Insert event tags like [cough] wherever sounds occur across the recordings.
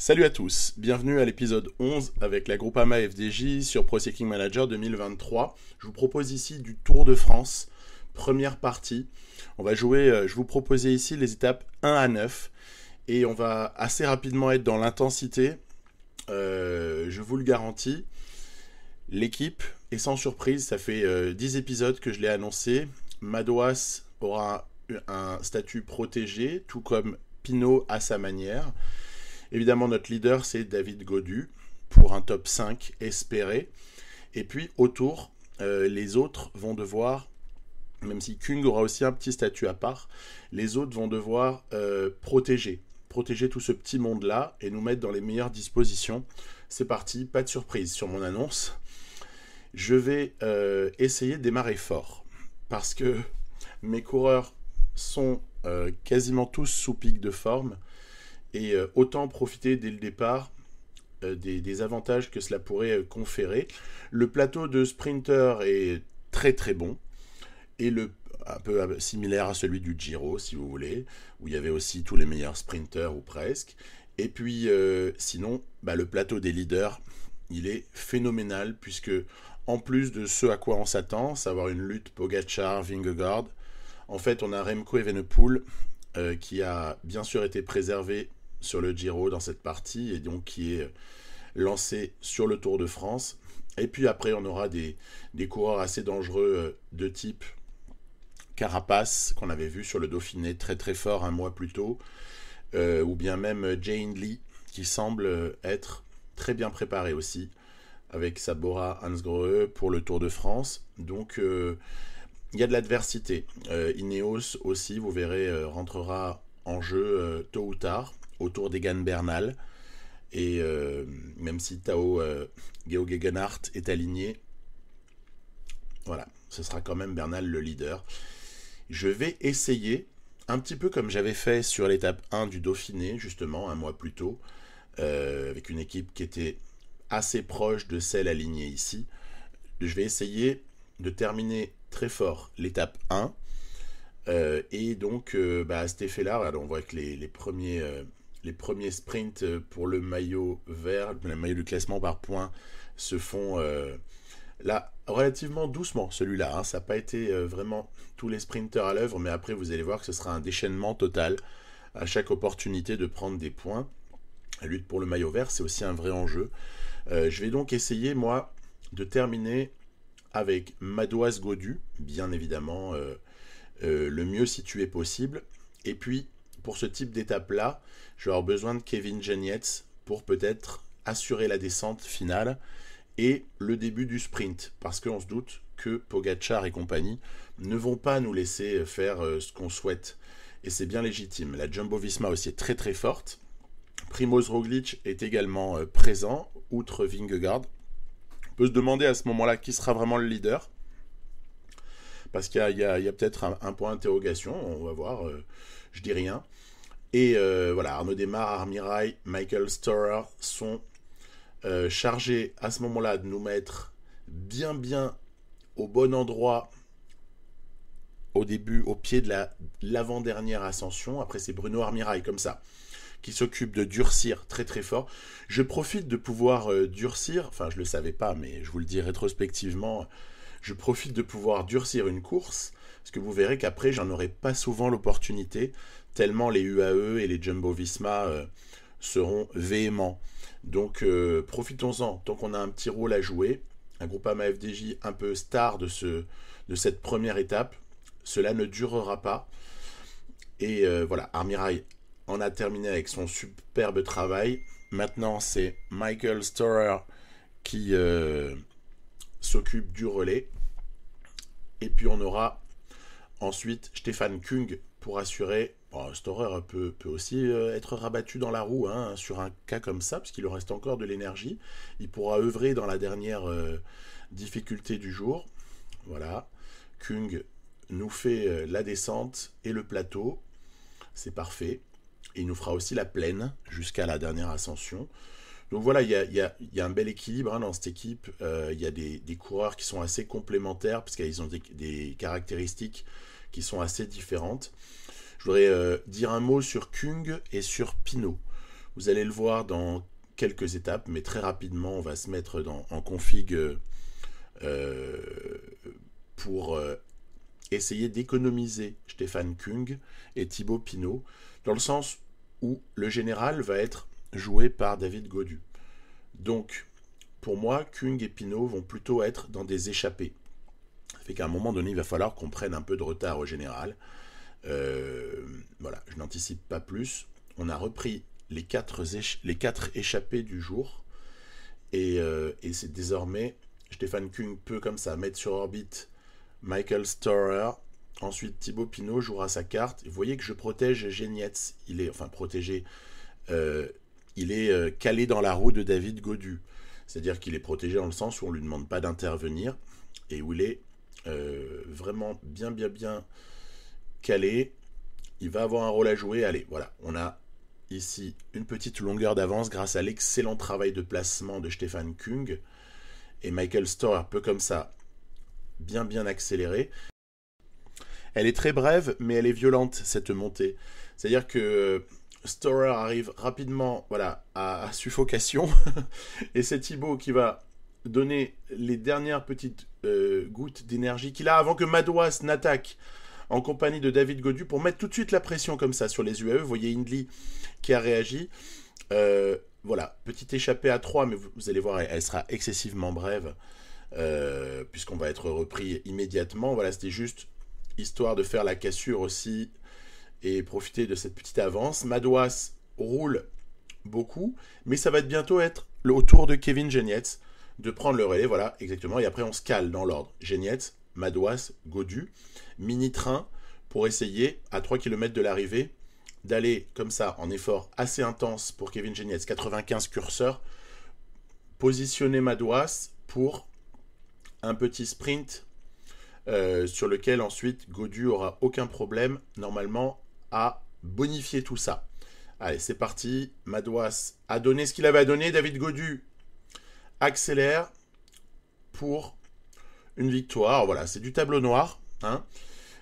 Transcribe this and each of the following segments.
Salut à tous, bienvenue à l'épisode 11 avec la AMA FDJ sur ProSeeking Manager 2023. Je vous propose ici du Tour de France, première partie. On va jouer, euh, je vous proposais ici les étapes 1 à 9 et on va assez rapidement être dans l'intensité, euh, je vous le garantis. L'équipe, est sans surprise, ça fait 10 euh, épisodes que je l'ai annoncé, Madoas aura un, statut protégé, tout comme Pinot à sa manière. Évidemment, notre leader, c'est David Godu, pour un top 5 espéré. Et puis, autour, euh, les autres vont devoir, même si Kung aura aussi un petit statut à part, les autres vont devoir euh, protéger, protéger tout ce petit monde-là et nous mettre dans les meilleures dispositions. C'est parti, pas de surprise sur mon annonce. Je vais euh, essayer de démarrer fort, parce que mes coureurs sont quasiment tous sous pic de forme et euh, autant profiter dès le départ euh, des, avantages que cela pourrait euh, conférer. Le plateau de sprinter est très très bon et le un peu similaire à celui du Giro si vous voulez où il y avait aussi tous les meilleurs sprinters ou presque et puis sinon bah, le plateau des leaders il est phénoménal puisque en plus de ce à quoi on s'attend savoir une lutte Pogachar Vingegaard en fait on a Remco Evenepoel qui a bien sûr été préservé sur le Giro dans cette partie et donc qui est lancé sur le Tour de France. Et puis après, on aura des, coureurs assez dangereux euh, de type Carapace, qu'on avait vu sur le Dauphiné très très fort un mois plus tôt, euh, ou bien même Jane Lee, qui semble euh, être très bien préparée aussi, avec Sabora Hansgrohe pour le Tour de France. Donc il y a de l'adversité. Ineos aussi, vous verrez, rentrera en jeu tôt ou tard autour d'Egan Bernal. Et euh, même si Tao euh, Gegenhardt est aligné, voilà, ce sera quand même Bernal le leader. Je vais essayer, un petit peu comme j'avais fait sur l'étape 1 du Dauphiné, justement, un mois plus tôt, euh, avec une équipe qui était assez proche de celle alignée ici. Je vais essayer de terminer très fort l'étape 1. Euh, et donc, bah, à cet effet-là, on voit que les premiers les premiers sprints euh, pour le maillot vert, le maillot du classement par points, se font euh, là relativement doucement celui-là. Hein. Ça n'a pas été euh, vraiment tous les sprinteurs à l'œuvre, mais après vous allez voir que ce sera un déchaînement total à chaque opportunité de prendre des points. La lutte pour le maillot vert, c'est aussi un vrai enjeu. je vais donc essayer, moi, de terminer avec Madoise Godu, bien évidemment le mieux situé possible, et puis pour ce type d'étape-là, je vais avoir besoin de Kevin Genietz pour peut-être assurer la descente finale et le début du sprint, parce qu'on se doute que Pogacar et compagnie ne vont pas nous laisser faire euh, ce qu'on souhaite. Et c'est bien légitime. La Jumbo Visma aussi est très très forte. Primoz Roglic est également euh, présent, outre Vingegaard. On peut se demander à ce moment-là qui sera vraiment le leader. Parce qu'il y a, peut-être un, point d'interrogation. On va voir. Euh, je dis rien. Et euh, voilà, Arnaud Desmar, Armirail, Michael Storer sont euh, chargés à ce moment-là de nous mettre bien bien au bon endroit au début, au pied de la l'avant-dernière ascension. Après, c'est Bruno Armirail comme ça qui s'occupe de durcir très très fort. Je profite de pouvoir euh, durcir, enfin je le savais pas, mais je vous le dis rétrospectivement, je profite de pouvoir durcir une course, parce que vous verrez qu'après, j'en aurai pas souvent l'opportunité, tellement les UAE et les Jumbo Visma euh, seront véhéments. Donc euh, profitons-en, tant qu'on a un petit rôle à jouer, un groupe AMA FDJ un peu star de, ce, de cette première étape, cela ne durera pas. Et euh, voilà, Armirail en a terminé avec son superbe travail. Maintenant, c'est Michael Storer qui s'occupe du relais. Et puis on aura ensuite Stéphane Kung pour assurer. Bon, Storer peut, aussi euh, être rabattu dans la roue hein, sur un cas comme ça, parce qu'il lui reste encore de l'énergie. Il pourra œuvrer dans la dernière euh, difficulté du jour. Voilà. Kung nous fait euh, la descente et le plateau. C'est parfait. Il nous fera aussi la plaine jusqu'à la dernière ascension. Donc voilà, il y a, un bel équilibre hein, dans cette équipe. Euh, il y a des, coureurs qui sont assez complémentaires parce qu'ils ont des, caractéristiques qui sont assez différentes. Je voudrais euh, dire un mot sur Kung et sur Pinot. Vous allez le voir dans quelques étapes, mais très rapidement, on va se mettre en config euh, pour essayer d'économiser Stéphane Kung et Thibaut Pinot, dans le sens où le général va être joué par David Godu. Donc, pour moi, Kung et pino vont plutôt être dans des échappées. Ça fait qu'à un moment donné, il va falloir qu'on prenne un peu de retard au général. Euh, voilà, je n'anticipe pas plus. On a repris les quatre, les quatre échappées du jour. Euh, et, c'est désormais Stéphane Kung peut comme ça mettre sur orbite Michael Storer. Ensuite, Thibaut Pinot jouera sa carte. Vous voyez que je protège Genietz. Il est, enfin, protégé. Euh, il est euh, calé dans la roue de David Godu. C'est-à-dire qu'il est protégé dans le sens où on ne lui demande pas d'intervenir et où il est euh, vraiment bien, bien, bien calé. Il va avoir un rôle à jouer. Allez, voilà, on a ici une petite longueur d'avance grâce à l'excellent travail de placement de Stéphane Kung. Et Michael Storr, un peu comme ça, bien, bien accéléré. Elle est très brève, mais elle est violente, cette montée. C'est-à-dire que euh, Storer arrive rapidement voilà, à, suffocation. [laughs] et c'est Thibaut qui va donner les dernières petites euh, gouttes d'énergie qu'il a avant que Madouas n'attaque en compagnie de David Godu pour mettre tout de suite la pression comme ça sur les UAE. Vous voyez Indy qui a réagi. Euh, voilà, petite échappée à 3, mais vous, allez voir, elle, sera excessivement brève euh, puisqu'on va être repris immédiatement. Voilà, c'était juste histoire de faire la cassure aussi et profiter de cette petite avance. Madouas roule beaucoup, mais ça va bientôt être le tour de Kevin Genietz de prendre le relais, voilà, exactement, et après on se cale dans l'ordre. Genietz, Madouas, Godu, mini-train pour essayer, à 3 km de l'arrivée, d'aller comme ça en effort assez intense pour Kevin Genietz, 95 curseurs, positionner Madouas pour un petit sprint euh, sur lequel ensuite Godu aura aucun problème. Normalement, à bonifier tout ça. Allez, c'est parti. Madouas a donné ce qu'il avait à donner. David Godu accélère pour une victoire. Voilà, c'est du tableau noir. Hein.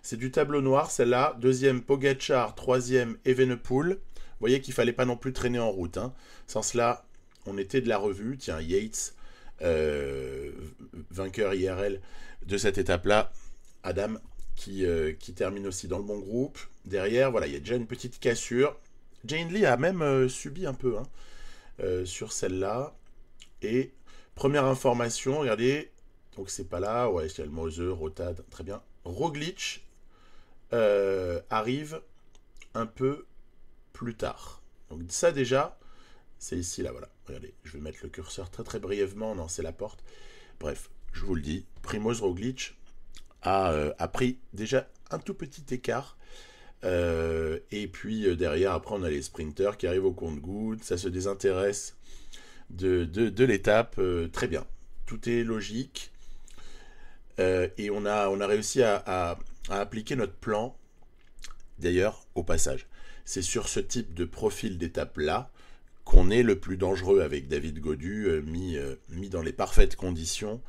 C'est du tableau noir, celle-là. Deuxième, Pogachar. Troisième, Evenepoel. Vous voyez qu'il fallait pas non plus traîner en route. Hein. Sans cela, on était de la revue. Tiens, Yates, euh, vainqueur IRL de cette étape-là. Adam euh, qui, termine aussi dans le bon groupe. Derrière, voilà, il y a déjà une petite cassure. Jane Lee a même euh, subi un peu hein, euh, sur celle-là. Et première information, regardez, donc c'est pas là, ouais, c'est Moser, Rotad, très bien. Roglic arrive un peu plus tard. Donc ça déjà, c'est ici, là, voilà. Regardez, je vais mettre le curseur très très brièvement, non, c'est la porte. Bref, je vous le dis, Primoz Roglic, euh, a, pris déjà un tout petit écart. Euh, et puis euh, derrière, après, on a les sprinters qui arrivent au compte-goutte, ça se désintéresse de, de, l'étape. très bien, tout est logique. et on a, réussi à, appliquer notre plan, d'ailleurs, au passage. C'est sur ce type de profil d'étape-là qu'on est le plus dangereux avec David Godu, mis, mis dans les parfaites conditions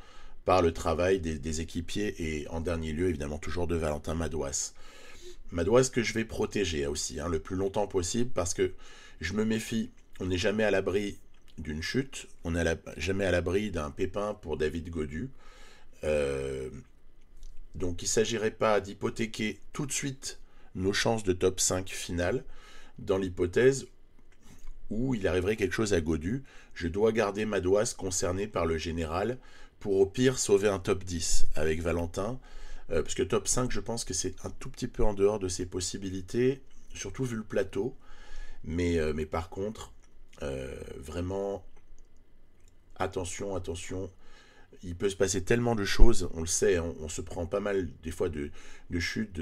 par le travail des, équipiers et en dernier lieu évidemment toujours de Valentin Madouas. Madouas que je vais protéger aussi hein, le plus longtemps possible parce que je me méfie, on n'est jamais à l'abri d'une chute, on n'est jamais à l'abri d'un pépin pour David Godu. Euh, donc il ne s'agirait pas d'hypothéquer tout de suite nos chances de top 5 finale dans l'hypothèse où il arriverait quelque chose à Godu. Je dois garder Madouas concerné par le général pour au pire sauver un top 10 avec Valentin. Euh, parce que top 5, je pense que c'est un tout petit peu en dehors de ses possibilités, surtout vu le plateau. Mais, euh, mais par contre, euh, vraiment, attention, attention. Il peut se passer tellement de choses, on le sait, hein. on, se prend pas mal des fois de, chutes,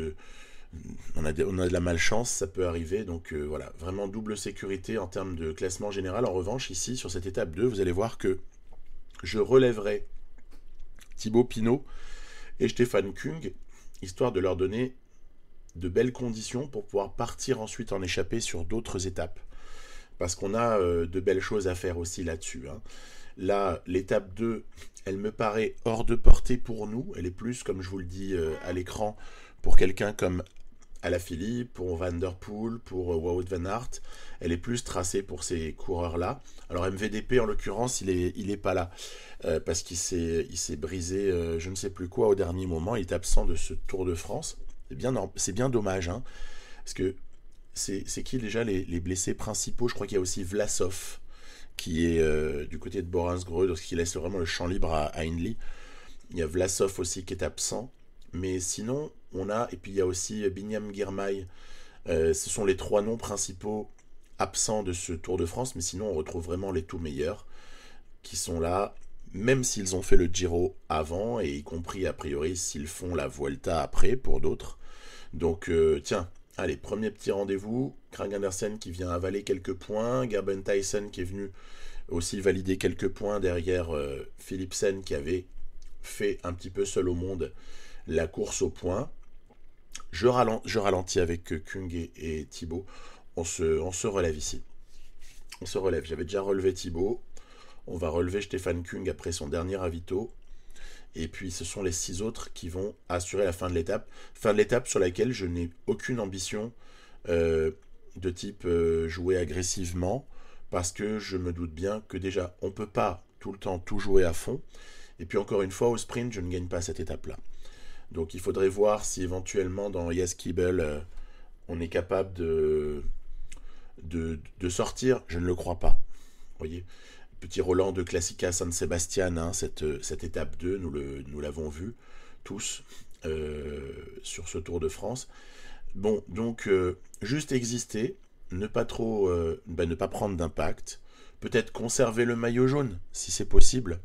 on a, de, on de la malchance, ça peut arriver. Donc voilà, vraiment double sécurité en termes de classement général. En revanche, ici, sur cette étape 2, vous allez voir que je relèverai Thibaut Pinot et Stéphane Kung, histoire de leur donner de belles conditions pour pouvoir partir ensuite en échappée sur d'autres étapes. Parce qu'on a euh, de belles choses à faire aussi là-dessus. Hein. Là, l'étape 2, elle me paraît hors de portée pour nous. Elle est plus, comme je vous le dis euh, à l'écran, pour quelqu'un comme Alaphilippe, pour Van Der Poel, pour euh, Wout Van Aert elle est plus tracée pour ces coureurs-là. Alors MVDP, en l'occurrence, il n'est il est pas là, euh, parce qu'il s'est, brisé, euh, je ne sais plus quoi, au dernier moment, il est absent de ce Tour de France. C'est bien, dommage, hein, parce que c'est, qui déjà les, blessés principaux Je crois qu'il y a aussi Vlasov, qui est euh, du côté de Boris greux qui laisse vraiment le champ libre à, à Il y a Vlasov aussi qui est absent. Mais sinon, on a, et puis il y a aussi Binyam Girmay. ce sont les trois noms principaux absent de ce Tour de France, mais sinon on retrouve vraiment les tout meilleurs qui sont là, même s'ils ont fait le Giro avant, et y compris a priori s'ils font la Vuelta après pour d'autres. Donc euh, tiens, allez, premier petit rendez-vous, Craig Andersen qui vient avaler quelques points, Gerben Tyson qui est venu aussi valider quelques points derrière euh, Philipsen qui avait fait un petit peu seul au monde la course au point. Je, ralentis avec euh, Kung et, et Thibaut on se, relève ici. On se relève. J'avais déjà relevé Thibaut. On va relever Stéphane Kung après son dernier avito. Et puis ce sont les six autres qui vont assurer la fin de l'étape. Fin de l'étape sur laquelle je n'ai aucune ambition euh, de type euh, jouer agressivement. Parce que je me doute bien que déjà, on ne peut pas tout le temps tout jouer à fond. Et puis encore une fois, au sprint, je ne gagne pas cette étape-là. Donc il faudrait voir si éventuellement dans Yes Kibble, euh, on est capable de, de, sortir, je ne le crois pas. voyez Petit Roland de Classica San Sebastian, hein, cette, euh, cette, étape 2, nous l'avons nous vu tous euh, sur ce Tour de France. Bon, donc euh, juste exister, ne pas trop, ben, ne pas prendre d'impact, peut-être conserver le maillot jaune si c'est possible.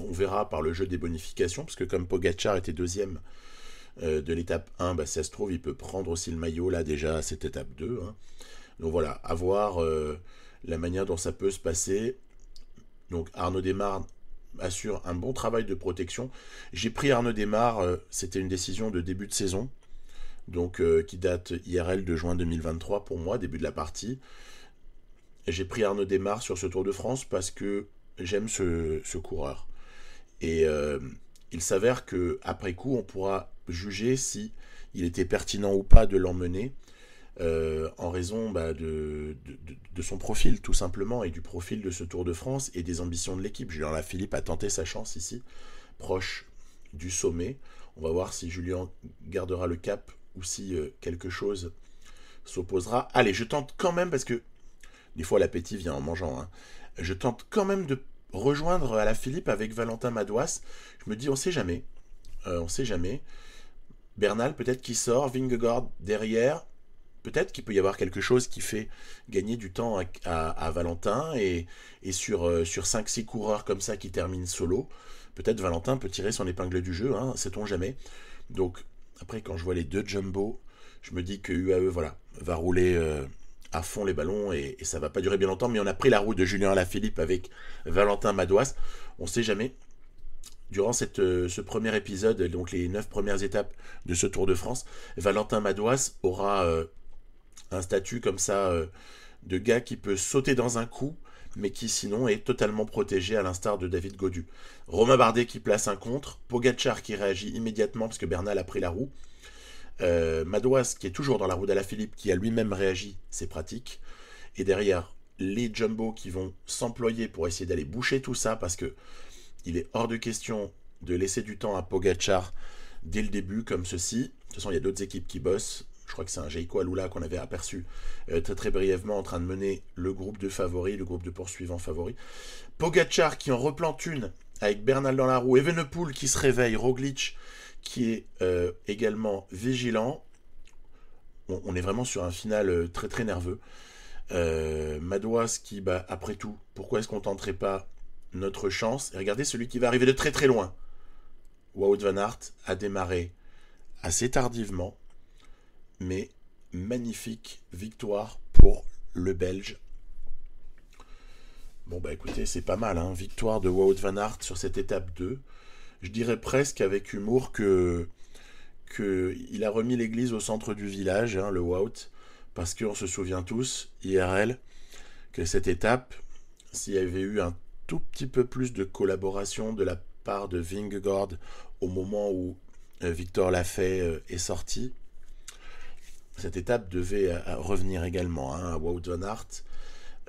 On verra par le jeu des bonifications, parce que comme Pogachar était deuxième de l'étape 1, ben, ça se trouve, il peut prendre aussi le maillot là déjà à cette étape 2. Donc voilà, à voir euh, la manière dont ça peut se passer. Donc Arnaud Desmar assure un bon travail de protection. J'ai pris Arnaud Desmar, euh, c'était une décision de début de saison, donc euh, qui date IRL de juin 2023 pour moi, début de la partie. J'ai pris Arnaud Desmar sur ce Tour de France parce que j'aime ce, ce, coureur. Et il s'avère que après coup, on pourra juger si il était pertinent ou pas de l'emmener euh, en raison bah, de, son profil tout simplement et du profil de ce Tour de France et des ambitions de l'équipe. Julien Philippe a tenté sa chance ici, proche du sommet. On va voir si Julien gardera le cap ou si euh, quelque chose s'opposera. Allez, je tente quand même parce que des fois l'appétit vient en mangeant. Hein. Je tente quand même de rejoindre à la Philippe avec Valentin Madouas. Je me dis, on sait jamais. Euh, on sait jamais. Bernal peut-être qui sort, Vingegaard derrière peut-être qu'il peut y avoir quelque chose qui fait gagner du temps à, Valentin et, sur, euh, sur 5-6 coureurs comme ça qui terminent solo, peut-être Valentin peut tirer son épingle du jeu, hein, sait-on jamais. Donc après quand je vois les deux jumbo, je me dis que UAE voilà, va rouler euh, à fond les ballons et, ça ça va pas durer bien longtemps, mais on a pris la route de Julien Philippe avec Valentin Madouas, on sait jamais. Durant cette, euh, ce premier épisode, donc les neuf premières étapes de ce Tour de France, Valentin Madouas aura un statut comme ça euh, de gars qui peut sauter dans un coup, mais qui sinon est totalement protégé à l'instar de David Godu. Romain Bardet qui place un contre, Pogachar qui réagit immédiatement parce que Bernal a pris la roue, euh, Madouas qui est toujours dans la roue d'Alaphilippe qui a lui-même réagi, c'est pratique, et derrière les Jumbo qui vont s'employer pour essayer d'aller boucher tout ça parce que il est hors de question de laisser du temps à Pogachar dès le début comme ceci. De toute façon, il y a d'autres équipes qui bossent je crois que c'est un Jaiko Alula qu'on avait aperçu euh, très très brièvement en train de mener le groupe de favoris, le groupe de poursuivants favoris. Pogachar qui en replante une avec Bernal dans la roue, Evenepoel qui se réveille, Roglic qui est euh, également vigilant. On, est vraiment sur un final euh, très très nerveux. Madouas qui, bah, après tout, pourquoi est-ce qu'on tenterait pas notre chance Et regardez celui qui va arriver de très très loin. Wout Van Aert a démarré assez tardivement, mais magnifique victoire pour le Belge. Bon bah écoutez, c'est pas mal, hein. victoire de Wout van Aert sur cette étape 2. Je dirais presque avec humour que, il a remis l'église au centre du village, hein, le Wout, parce qu'on se souvient tous, IRL, que cette étape, s'il y avait eu un tout petit peu plus de collaboration de la part de Vingegaard au moment où euh, Victor Lafay euh, est sorti, cette étape devait euh, euh, revenir également hein, à Wout Van Aert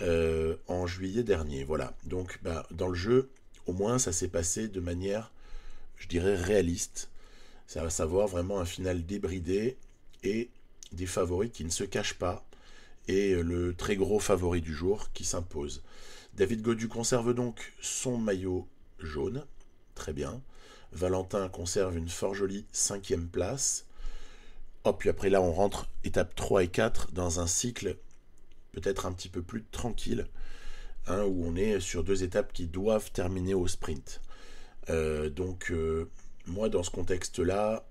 euh, en juillet dernier. Voilà. Donc, bah, dans le jeu, au moins, ça s'est passé de manière, je dirais, réaliste. Ça va savoir vraiment un final débridé et des favoris qui ne se cachent pas et le très gros favori du jour qui s'impose. David Godu conserve donc son maillot jaune, très bien. Valentin conserve une fort jolie cinquième place puis après là, on rentre étape 3 et 4 dans un cycle peut-être un petit peu plus tranquille, hein, où on est sur deux étapes qui doivent terminer au sprint. Euh, donc euh, moi, dans ce contexte-là,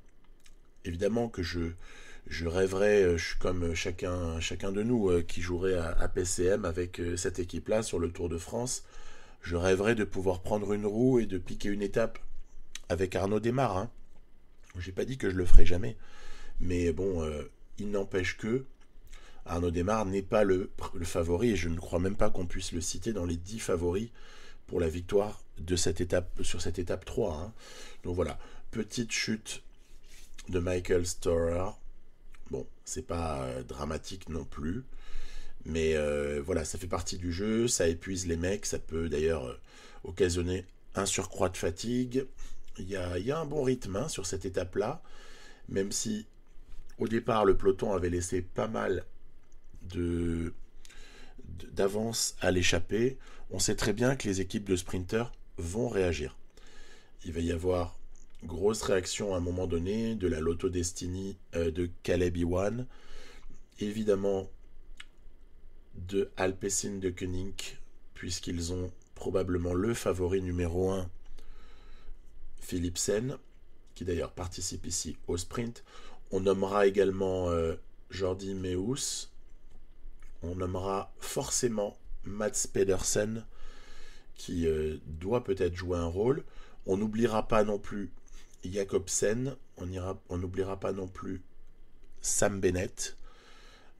évidemment que je, je rêverais, euh, je comme chacun, chacun de nous qui jouerait à, PCM avec cette équipe-là sur le Tour de France, je rêverais de pouvoir prendre une roue et de piquer une étape avec Arnaud Desmar. Hein. J'ai pas dit que je le ferais jamais. Mais bon, euh, il n'empêche que Arnaud Desmar n'est pas le, favori et je ne crois même pas qu'on puisse le citer dans les 10 favoris pour la victoire de cette étape, euh, sur cette étape 3. Hein. Donc voilà, petite chute de Michael Storer. Bon, c'est pas euh, dramatique non plus. Mais voilà, ça fait partie du jeu, ça épuise les mecs, ça peut d'ailleurs occasionner un surcroît de fatigue. Il y a, un bon rythme hein, sur cette étape-là, même si au départ, le peloton avait laissé pas mal de d'avance à l'échappée. On sait très bien que les équipes de sprinteurs vont réagir. Il va y avoir grosse réaction à un moment donné de la Lotto Destiny euh, de Caleb Iwan. Évidemment, de Alpecin de Koenig, puisqu'ils ont probablement le favori numéro 1, Philipsen, qui d'ailleurs participe ici au sprint. On nommera également euh, Jordi Meus. On nommera forcément Mats Pedersen, qui euh, doit peut-être jouer un rôle. On n'oubliera pas non plus Jacobsen. On on n'oubliera pas non plus Sam Bennett.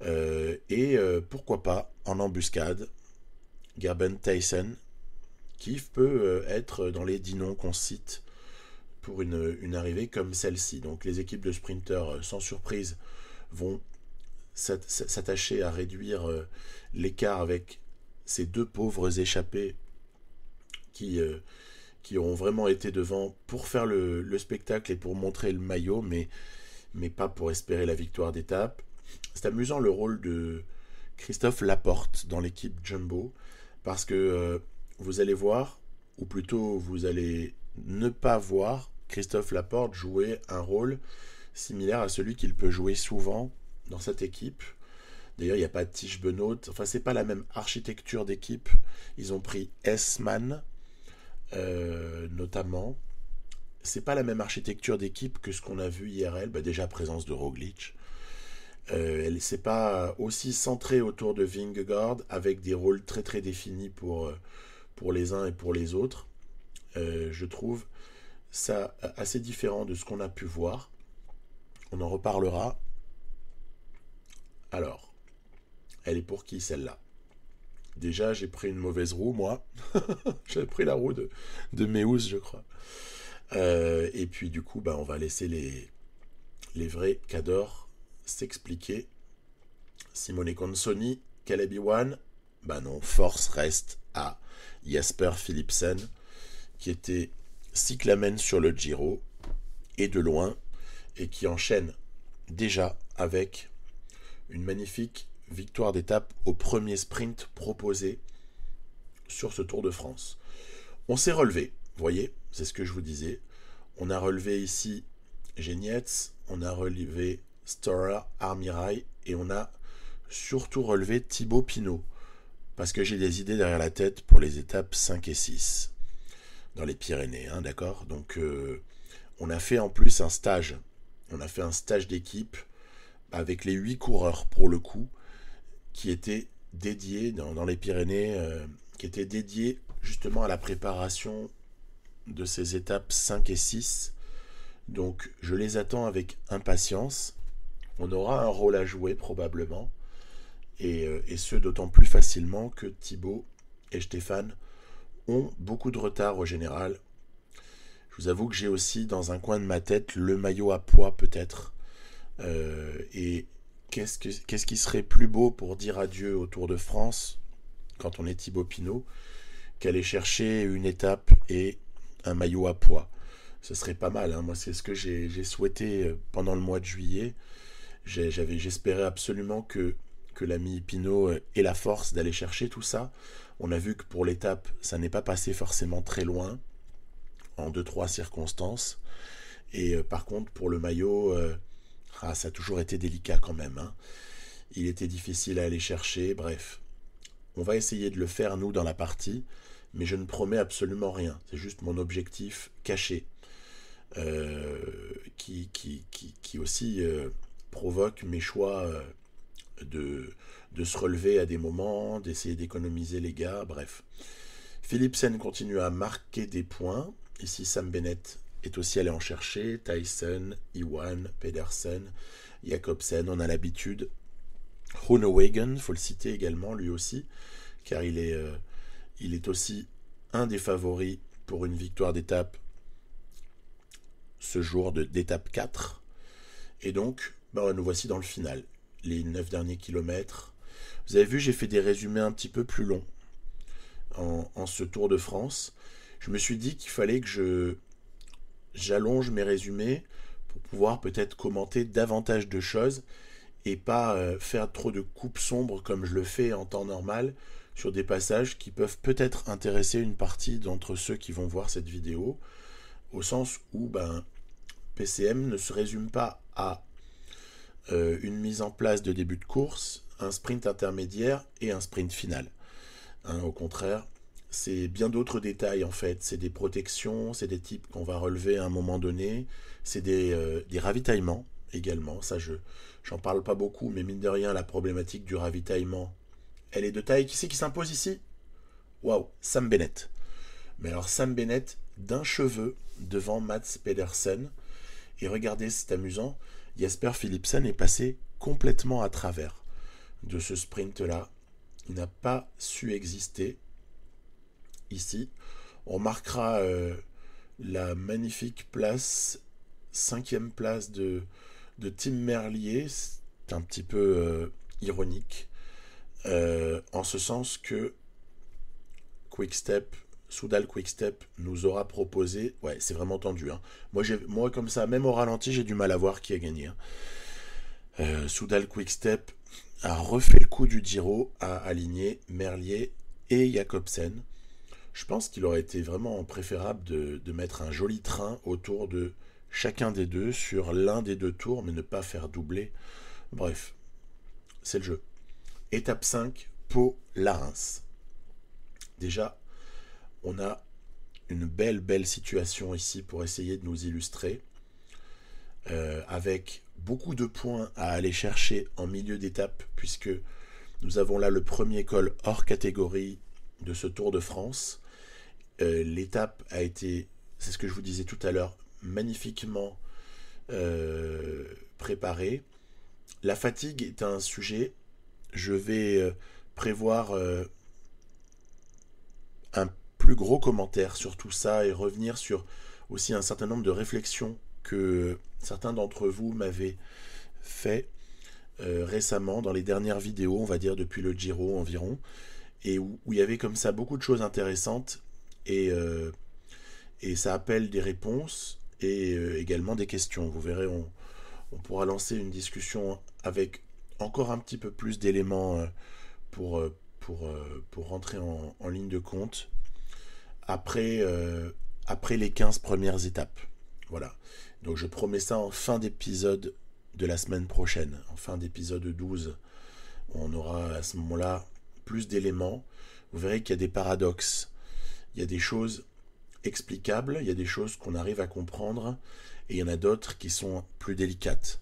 Euh, et pourquoi pas, en embuscade, Gaben Tyson, qui peut être dans les dix noms qu'on cite pour une, arrivée comme celle-ci. Donc les équipes de sprinteurs, euh, sans surprise, vont s'attacher à réduire euh, l'écart avec ces deux pauvres échappés qui, euh, qui ont vraiment été devant pour faire le, spectacle et pour montrer le maillot, mais, mais pas pour espérer la victoire d'étape. C'est amusant le rôle de Christophe Laporte dans l'équipe Jumbo, parce que vous allez voir, ou plutôt vous allez ne pas voir, Christophe Laporte jouait un rôle similaire à celui qu'il peut jouer souvent dans cette équipe. D'ailleurs, il n'y a pas de Tige Benoît. Enfin, c'est pas la même architecture d'équipe. Ils ont pris S-Man, euh, notamment. C'est pas la même architecture d'équipe que ce qu'on a vu hier, elle. Bah, déjà, présence de Roglic. Euh, elle s'est pas aussi centrée autour de Vingegaard avec des rôles très très définis pour, euh, pour les uns et pour les autres. Euh, je trouve ça euh, assez différent de ce qu'on a pu voir. On en reparlera. Alors, elle est pour qui celle-là Déjà, j'ai pris une mauvaise roue, moi. [laughs] J'ai pris la roue de, de Meus, je crois. Euh, et puis, du coup, bah, on va laisser les, les vrais Cador s'expliquer. Simone Consoni, Caleb Iwan. Bah non, force reste à Jasper Philipsen, qui était cyclamen sur le Giro, et de loin, et qui enchaîne déjà avec une magnifique victoire d'étape au premier sprint proposé sur ce Tour de France. On s'est relevé, voyez, c'est ce que je vous disais. On a relevé ici Genietz, on a relevé Stora, Armirail, et on a surtout relevé Thibaut Pinot, parce que j'ai des idées derrière la tête pour les étapes 5 et 6 dans les Pyrénées, hein, d'accord Donc, euh, on a fait en plus un stage. On a fait un stage d'équipe avec les huit coureurs, pour le coup, qui étaient dédiés dans, les Pyrénées, euh, qui étaient dédiés justement à la préparation de ces étapes 5 et 6. Donc, je les attends avec impatience. On aura un rôle à jouer probablement. Et, euh, et ce, d'autant plus facilement que Thibaut et Stéphane ont beaucoup de retard au général. Je vous avoue que j'ai aussi dans un coin de ma tête le maillot à poids peut-être. Euh, et qu'est-ce, qui serait plus beau pour dire adieu au Tour de France quand on est Thibaut Pinot qu'aller chercher une étape et un maillot à poids. Ce serait pas mal, hein. moi c'est ce que j'ai, souhaité euh, pendant le mois de juillet. j'avais, j'espérais absolument que, que l'ami Pinot euh, ait la force d'aller chercher tout ça. On a vu que pour l'étape, ça n'est pas passé forcément très loin, en deux, trois circonstances. Et euh, par contre, pour le maillot, euh, ah, ça a toujours été délicat quand même. Hein. Il était difficile à aller chercher, bref. On va essayer de le faire, nous, dans la partie, mais je ne promets absolument rien. C'est juste mon objectif caché, euh, qui, qui, qui, aussi provoque mes choix de, de se relever à des moments, d'essayer d'économiser les gars, bref. Philipsen continue à marquer des points. Ici, Sam Bennett est aussi allé en chercher. Tyson, Iwan, Pedersen, Jacobsen, on a l'habitude. il faut le citer également, lui aussi, car il est, euh, il est aussi un des favoris pour une victoire d'étape ce jour d'étape 4. Et donc, bah, nous voici dans le final les 9 derniers kilomètres. Vous avez vu, j'ai fait des résumés un petit peu plus longs en, ce Tour de France. Je me suis dit qu'il fallait que je j'allonge mes résumés pour pouvoir peut-être commenter davantage de choses et pas euh, faire trop de coupes sombres comme je le fais en temps normal sur des passages qui peuvent peut-être intéresser une partie d'entre ceux qui vont voir cette vidéo, au sens où ben, PCM ne se résume pas à euh, une mise en place de début de course, un sprint intermédiaire et un sprint final. Hein, au contraire, c'est bien d'autres détails en fait. C'est des protections, c'est des types qu'on va relever à un moment donné, c'est des, euh, des, ravitaillements également. Ça, je j'en parle pas beaucoup, mais mine de rien, la problématique du ravitaillement, elle est de taille. Qui c'est qui s'impose ici Waouh, Sam Bennett. Mais alors Sam Bennett d'un cheveu devant Mats Pedersen. Et regardez, c'est amusant. Jasper Philipsen est passé complètement à travers de ce sprint-là. Il n'a pas su exister ici. On marquera euh, la magnifique place, cinquième place de, de Tim Merlier. C'est un petit peu euh, ironique, euh, en ce sens que Quick Step Soudal Quickstep nous aura proposé. Ouais, c'est vraiment tendu. Hein. Moi, moi, comme ça, même au ralenti, j'ai du mal à voir qui a gagné. Hein. Euh, Soudal Quickstep a refait le coup du Giro, a aligné Merlier et Jacobsen. Je pense qu'il aurait été vraiment préférable de, de, mettre un joli train autour de chacun des deux sur l'un des deux tours, mais ne pas faire doubler. Bref, c'est le jeu. Étape 5, Pau-Larens. Déjà, on a une belle, belle situation ici pour essayer de nous illustrer, euh, avec beaucoup de points à aller chercher en milieu d'étape, puisque nous avons là le premier col hors catégorie de ce Tour de France. Euh, l'étape a été, c'est ce que je vous disais tout à l'heure, magnifiquement euh, préparée. La fatigue est un sujet. Je vais prévoir gros commentaires sur tout ça et revenir sur aussi un certain nombre de réflexions que certains d'entre vous m'avaient fait euh, récemment dans les dernières vidéos, on va dire depuis le Giro environ, et où, il y avait comme ça beaucoup de choses intéressantes et, euh, et ça appelle des réponses et euh, également des questions. Vous verrez, on, pourra lancer une discussion avec encore un petit peu plus d'éléments pour, pour, pour rentrer en, ligne de compte après, euh, après les 15 premières étapes. Voilà. Donc je promets ça en fin d'épisode de la semaine prochaine, en fin d'épisode 12. On aura à ce moment-là plus d'éléments. Vous verrez qu'il y a des paradoxes. Il y a des choses explicables, il y a des choses qu'on arrive à comprendre, et il y en a d'autres qui sont plus délicates.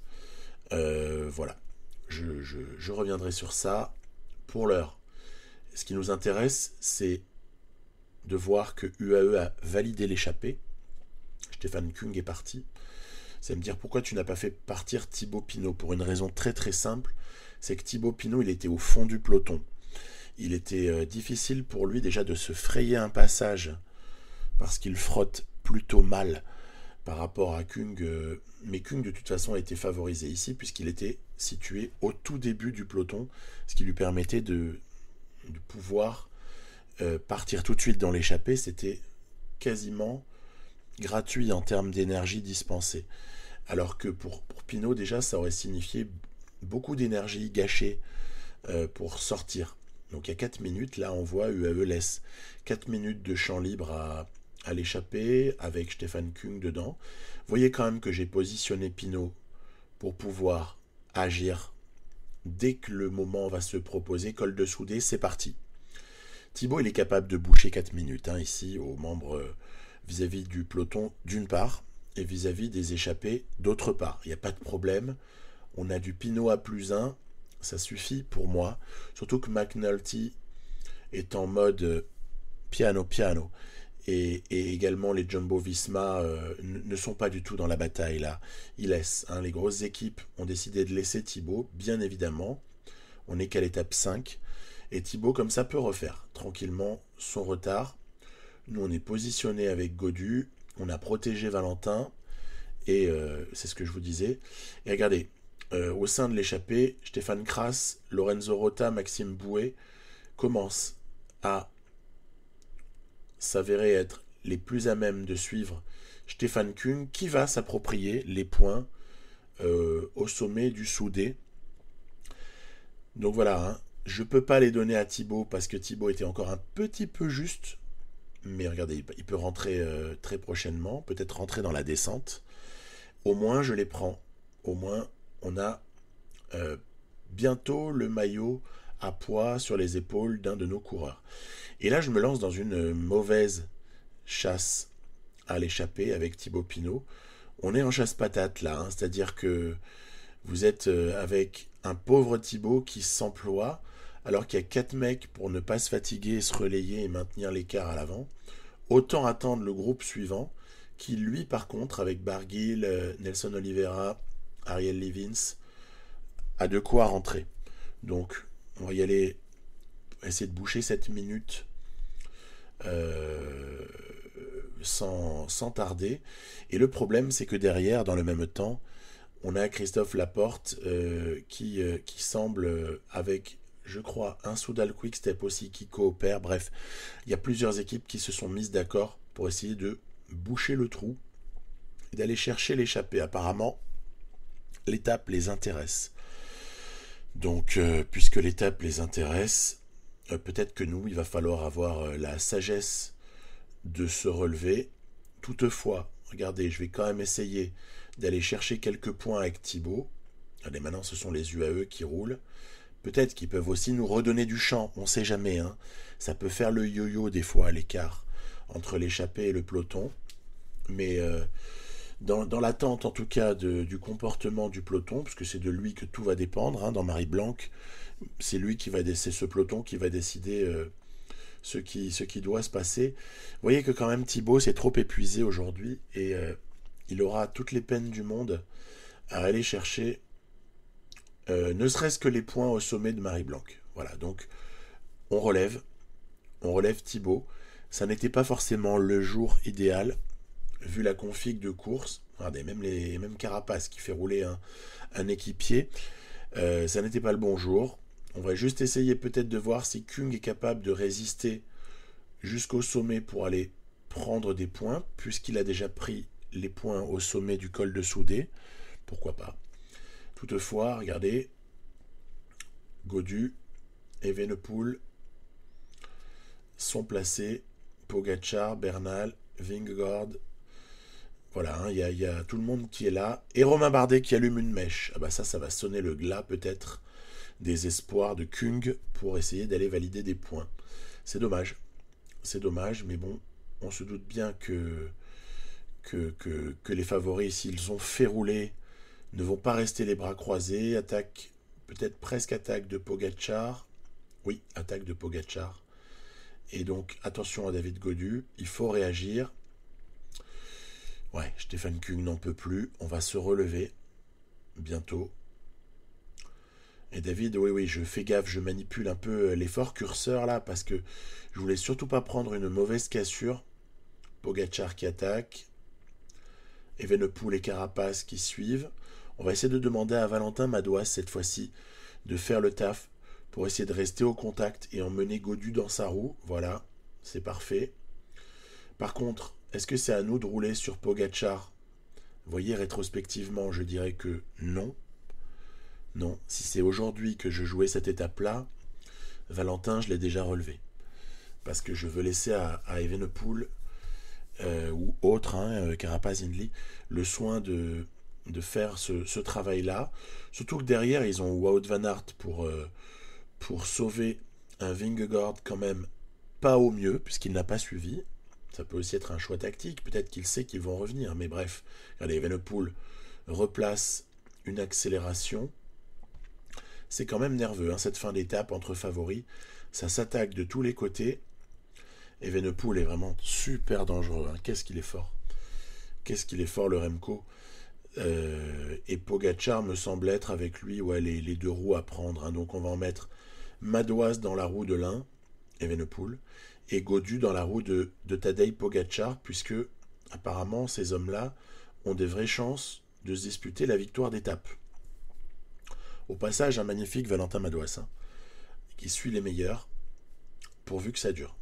Euh, voilà. je reviendrai sur ça pour l'heure. Ce qui nous intéresse, c'est de voir que UAE a validé l'échappée. Stéphane Kung est parti. C'est me dire pourquoi tu n'as pas fait partir Thibaut Pinot pour une raison très très simple, c'est que Thibaut Pinot il était au fond du peloton. Il était euh, difficile pour lui déjà de se frayer un passage parce qu'il frotte plutôt mal par rapport à Kung. Euh, mais Kung, de toute façon, a été favorisé ici, puisqu'il était situé au tout début du peloton, ce qui lui permettait de pouvoir euh, partir tout de suite dans l'échappée, c'était quasiment gratuit en termes d'énergie dispensée. Alors que pour, pour, Pinot, déjà, ça aurait signifié beaucoup d'énergie gâchée euh, pour sortir. Donc il y a 4 minutes, là, on voit uae laisse 4 minutes de champ libre à, l'échappée avec Stéphane Kung dedans. Voyez quand même que j'ai positionné Pinault pour pouvoir agir dès que le moment va se proposer. Col de soudé, c'est parti. Thibaut, il est capable de boucher 4 minutes hein, ici aux membres euh, vis-à-vis du peloton d'une part et vis-à-vis des échappés d'autre part. Il n'y a pas de problème. On a du Pinot à plus 1. Ça suffit pour moi. Surtout que McNulty est en mode euh, piano piano. Et, également les Jumbo Visma euh, ne sont pas du tout dans la bataille là. Ils laissent. Hein. Les grosses équipes ont décidé de laisser Thibaut, bien évidemment. On n'est qu'à l'étape 5. Et Thibaut, comme ça, peut refaire tranquillement son retard. Nous, on est positionné avec Godu, on a protégé Valentin, et euh, c'est ce que je vous disais. Et regardez, euh, au sein de l'échappée, Stéphane Kras, Lorenzo Rota, Maxime Bouet commencent à s'avérer être les plus à même de suivre Stéphane Kung, qui va s'approprier les points euh, au sommet du soudé. Donc voilà, hein. Je ne peux pas les donner à Thibaut parce que Thibaut était encore un petit peu juste. Mais regardez, il peut rentrer euh, très prochainement, peut-être rentrer dans la descente. Au moins, je les prends. Au moins, on a euh, bientôt le maillot à poids sur les épaules d'un de nos coureurs. Et là, je me lance dans une mauvaise chasse à l'échappée avec Thibaut Pinot. On est en chasse patate là, hein. c'est-à-dire que vous êtes euh, avec un pauvre Thibaut qui s'emploie alors qu'il y a 4 mecs pour ne pas se fatiguer, se relayer et maintenir l'écart à l'avant, autant attendre le groupe suivant, qui lui par contre, avec Barguil, euh, Nelson Oliveira, Ariel Levins, a de quoi rentrer. Donc on va y aller, essayer de boucher cette minute euh, sans, tarder. Et le problème c'est que derrière, dans le même temps, on a Christophe Laporte euh, qui, qui semble, avec je crois, un Soudal Quickstep aussi qui coopère. Bref, il y a plusieurs équipes qui se sont mises d'accord pour essayer de boucher le trou et d'aller chercher l'échappée. Apparemment, l'étape les intéresse. Donc, euh, puisque l'étape les intéresse, euh, peut-être que nous, il va falloir avoir euh, la sagesse de se relever. Toutefois, regardez, je vais quand même essayer d'aller chercher quelques points avec Thibaut. Allez, maintenant, ce sont les UAE qui roulent. Peut-être qu'ils peuvent aussi nous redonner du champ, on ne sait jamais, hein. Ça peut faire le yo-yo des fois à l'écart, entre l'échappée et le peloton. Mais euh, dans, l'attente en tout cas du comportement du peloton, parce que c'est de lui que tout va dépendre, hein, dans Marie Blanc, c'est lui qui va ce peloton qui va décider euh, ce, qui, doit se passer. Vous voyez que quand même Thibaut s'est trop épuisé aujourd'hui et euh, il aura toutes les peines du monde à aller chercher euh, ne serait-ce que les points au sommet de Marie Blanc. Voilà, donc on relève, on relève Thibaut. Ça n'était pas forcément le jour idéal, vu la config de course. Regardez, même, les, mêmes Carapace qui fait rouler un, équipier. Euh, ça n'était pas le bon jour. On va juste essayer peut-être de voir si Kung est capable de résister jusqu'au sommet pour aller prendre des points, puisqu'il a déjà pris les points au sommet du col de Soudé. Pourquoi pas Toutefois, regardez, Godu et sont placés. Pogachar, Bernal, Vingegaard. Voilà, hein, il y, a tout le monde qui est là. Et Romain Bardet qui allume une mèche. Ah bah ça, ça va sonner le glas peut-être des espoirs de Kung pour essayer d'aller valider des points. C'est dommage. C'est dommage, mais bon, on se doute bien que, que, que, que les favoris, s'ils ont fait rouler ne vont pas rester les bras croisés. Attaque, peut-être presque attaque de Pogachar. Oui, attaque de Pogachar. Et donc, attention à David Godu, il faut réagir. Ouais, Stéphane Kung n'en peut plus. On va se relever bientôt. Et David, oui, oui, je fais gaffe, je manipule un peu euh, l'effort curseur là, parce que je voulais surtout pas prendre une mauvaise cassure. Pogachar qui attaque. Evenepoel et Carapace qui suivent. On va essayer de demander à Valentin Madouas cette fois-ci de faire le taf pour essayer de rester au contact et emmener Godu dans sa roue. Voilà, c'est parfait. Par contre, est-ce que c'est à nous de rouler sur Pogachar Vous voyez, rétrospectivement, je dirais que non. Non, si c'est aujourd'hui que je jouais cette étape-là, Valentin, je l'ai déjà relevé. Parce que je veux laisser à, à Evenepoel euh, ou autre, hein, euh, Carapaz le soin de, de faire ce, travail-là. Surtout que derrière, ils ont Wout Van Aert pour, euh, pour sauver un Vingegaard quand même pas au mieux, puisqu'il n'a pas suivi. Ça peut aussi être un choix tactique, peut-être qu'il sait qu'ils vont revenir, mais bref. Regardez, Evenepoel replace une accélération. C'est quand même nerveux, hein, cette fin d'étape entre favoris. Ça s'attaque de tous les côtés. Evenepoel est vraiment super dangereux. Hein. Qu'est-ce qu'il est fort Qu'est-ce qu'il est fort, le Remco euh, et Pogachar me semble être avec lui ouais, les, les deux roues à prendre. Hein. Donc on va en mettre Madoise dans la roue de l'un, Evenepoel, et Godu dans la roue de, Tadei Pogachar, puisque apparemment ces hommes-là ont des vraies chances de se disputer la victoire d'étape. Au passage, un magnifique Valentin Madoise, hein, qui suit les meilleurs, pourvu que ça dure.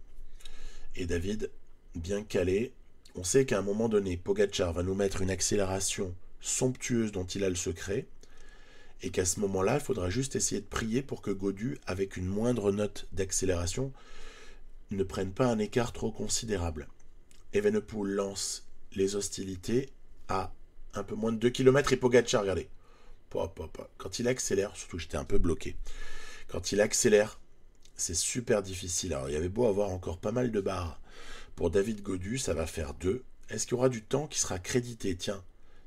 Et David, bien calé, on sait qu'à un moment donné, Pogachar va nous mettre une accélération somptueuse dont il a le secret, et qu'à ce moment-là, il faudra juste essayer de prier pour que Godu, avec une moindre note d'accélération, ne prenne pas un écart trop considérable. Evenepoel lance les hostilités à un peu moins de 2 km et Pogacar, regardez. Quand il accélère, surtout j'étais un peu bloqué. Quand il accélère, c'est super difficile. Alors il y avait beau avoir encore pas mal de barres. Pour David Godu, ça va faire 2. Est-ce qu'il y aura du temps qui sera crédité Tiens,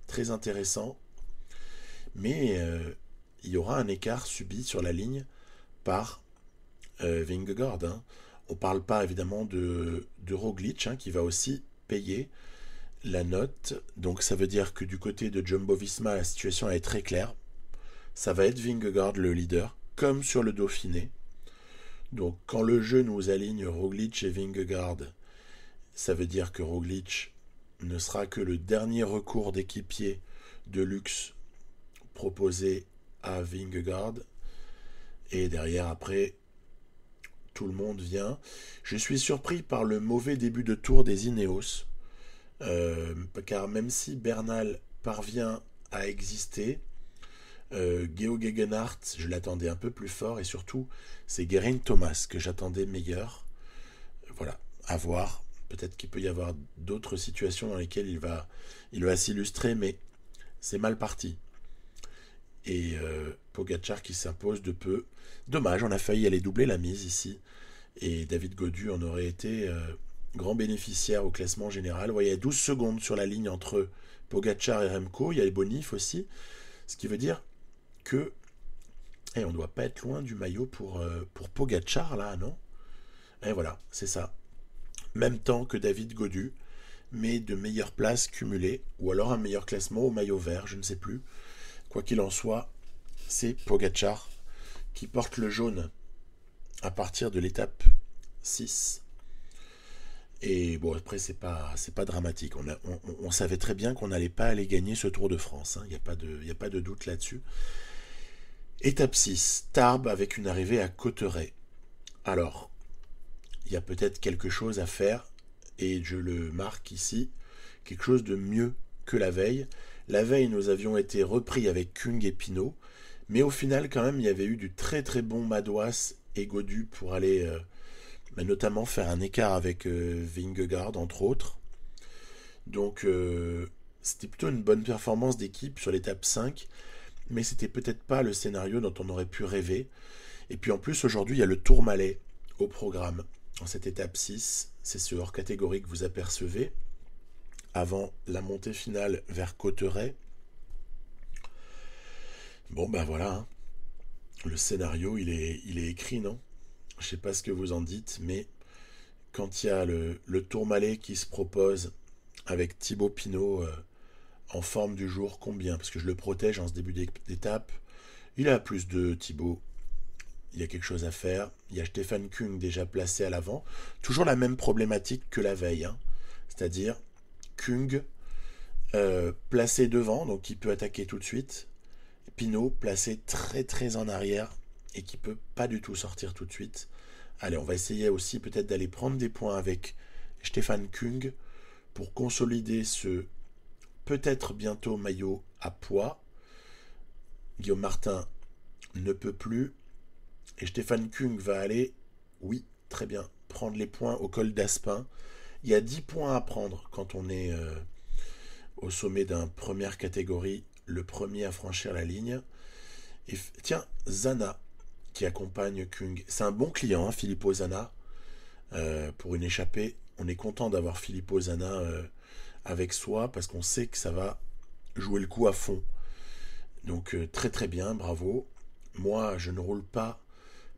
très intéressant, mais euh, il y aura un écart subi sur la ligne par euh, hein. On ne parle pas évidemment de, de Roglic, hein, qui va aussi payer la note. Donc ça veut dire que du côté de Jumbo Visma, la situation est très claire. Ça va être Vingegaard le leader, comme sur le Dauphiné. Donc quand le jeu nous aligne Roglic et Vingegaard, ça veut dire que Roglic ne sera que le dernier recours d'équipier de luxe proposé à Vingegaard. Et derrière, après, tout le monde vient. Je suis surpris par le mauvais début de tour des Ineos, euh, car même si Bernal parvient à exister, euh, Geo Gegenhardt, je l'attendais un peu plus fort, et surtout, c'est Guérin Thomas que j'attendais meilleur. Voilà, à voir. Peut-être qu'il peut y avoir d'autres situations dans lesquelles il va, il va s'illustrer, mais c'est mal parti. Et euh, pogachar qui s'impose de peu. Dommage, on a failli aller doubler la mise ici. Et David Godu en aurait été euh, grand bénéficiaire au classement général. voyez, voyez 12 secondes sur la ligne entre Pogachar et Remco. Il y a les aussi. Ce qui veut dire que et eh, on ne doit pas être loin du maillot pour, euh, pour Pogachar, là, non Et eh, voilà, c'est ça même temps que David Godu, mais de meilleures places cumulées, ou alors un meilleur classement au maillot vert, je ne sais plus. Quoi qu'il en soit, c'est Pogachar qui porte le jaune à partir de l'étape 6. Et bon, après, c'est pas, pas dramatique. On, savait très bien qu'on n'allait pas aller gagner ce Tour de France. Hein. Il n'y a, pas de, a pas de doute là-dessus. Étape 6, Tarbes avec une arrivée à Cotteret. Alors, il y a peut-être quelque chose à faire, et je le marque ici, quelque chose de mieux que la veille. La veille, nous avions été repris avec Kung et Pino, mais au final, quand même, il y avait eu du très très bon Madouas et Godu pour aller euh, bah, notamment faire un écart avec euh, Vingegaard, entre autres. Donc, euh, c'était plutôt une bonne performance d'équipe sur l'étape 5, mais c'était peut-être pas le scénario dont on aurait pu rêver. Et puis en plus, aujourd'hui, il y a le Tour Malais au programme en cette étape 6, c'est ce hors catégorie que vous apercevez avant la montée finale vers Cotteret. Bon ben voilà, hein. le scénario il est, il est écrit, non Je sais pas ce que vous en dites, mais quand il y a le, le tourmalet qui se propose avec Thibaut Pinot euh, en forme du jour, combien Parce que je le protège en ce début d'étape. Il a plus de Thibaut, il y a quelque chose à faire. Il y a Stéphane Kung déjà placé à l'avant. Toujours la même problématique que la veille. Hein. C'est-à-dire Kung euh, placé devant, donc qui peut attaquer tout de suite. Pinot placé très très en arrière et qui peut pas du tout sortir tout de suite. Allez, on va essayer aussi peut-être d'aller prendre des points avec Stéphane Kung pour consolider ce peut-être bientôt maillot à poids. Guillaume Martin ne peut plus. Et Stéphane Kung va aller, oui, très bien, prendre les points au col d'Aspin. Il y a 10 points à prendre quand on est euh, au sommet d'un première catégorie, le premier à franchir la ligne. Et tiens, Zana qui accompagne Kung. C'est un bon client, Philippo hein, Filippo Zana. Euh, pour une échappée, on est content d'avoir Filippo Zana euh, avec soi parce qu'on sait que ça va jouer le coup à fond. Donc très très bien, bravo. Moi, je ne roule pas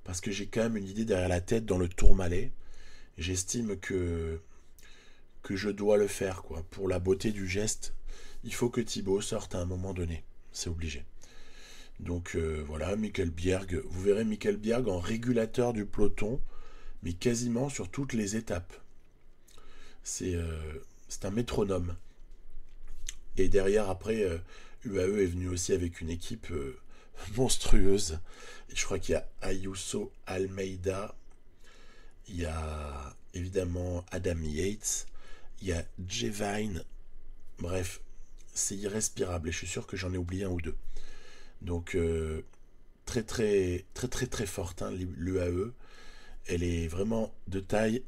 parce que j'ai quand même une idée derrière la tête dans le tourmalet. J'estime que, que je dois le faire, quoi. Pour la beauté du geste, il faut que Thibaut sorte à un moment donné. C'est obligé. Donc euh, voilà, Michael Bierg. Vous verrez Michael Bierg en régulateur du peloton, mais quasiment sur toutes les étapes. C'est euh, c'est un métronome. Et derrière, après, UAE euh, est venu aussi avec une équipe monstrueuse. je crois qu'il y a Ayuso Almeida, il y a évidemment Adam Yates, il y a Jevine. Bref, c'est irrespirable et je suis sûr que j'en ai oublié un ou deux. Donc euh, très très très très très forte hein, l'UAE. Elle est vraiment de taille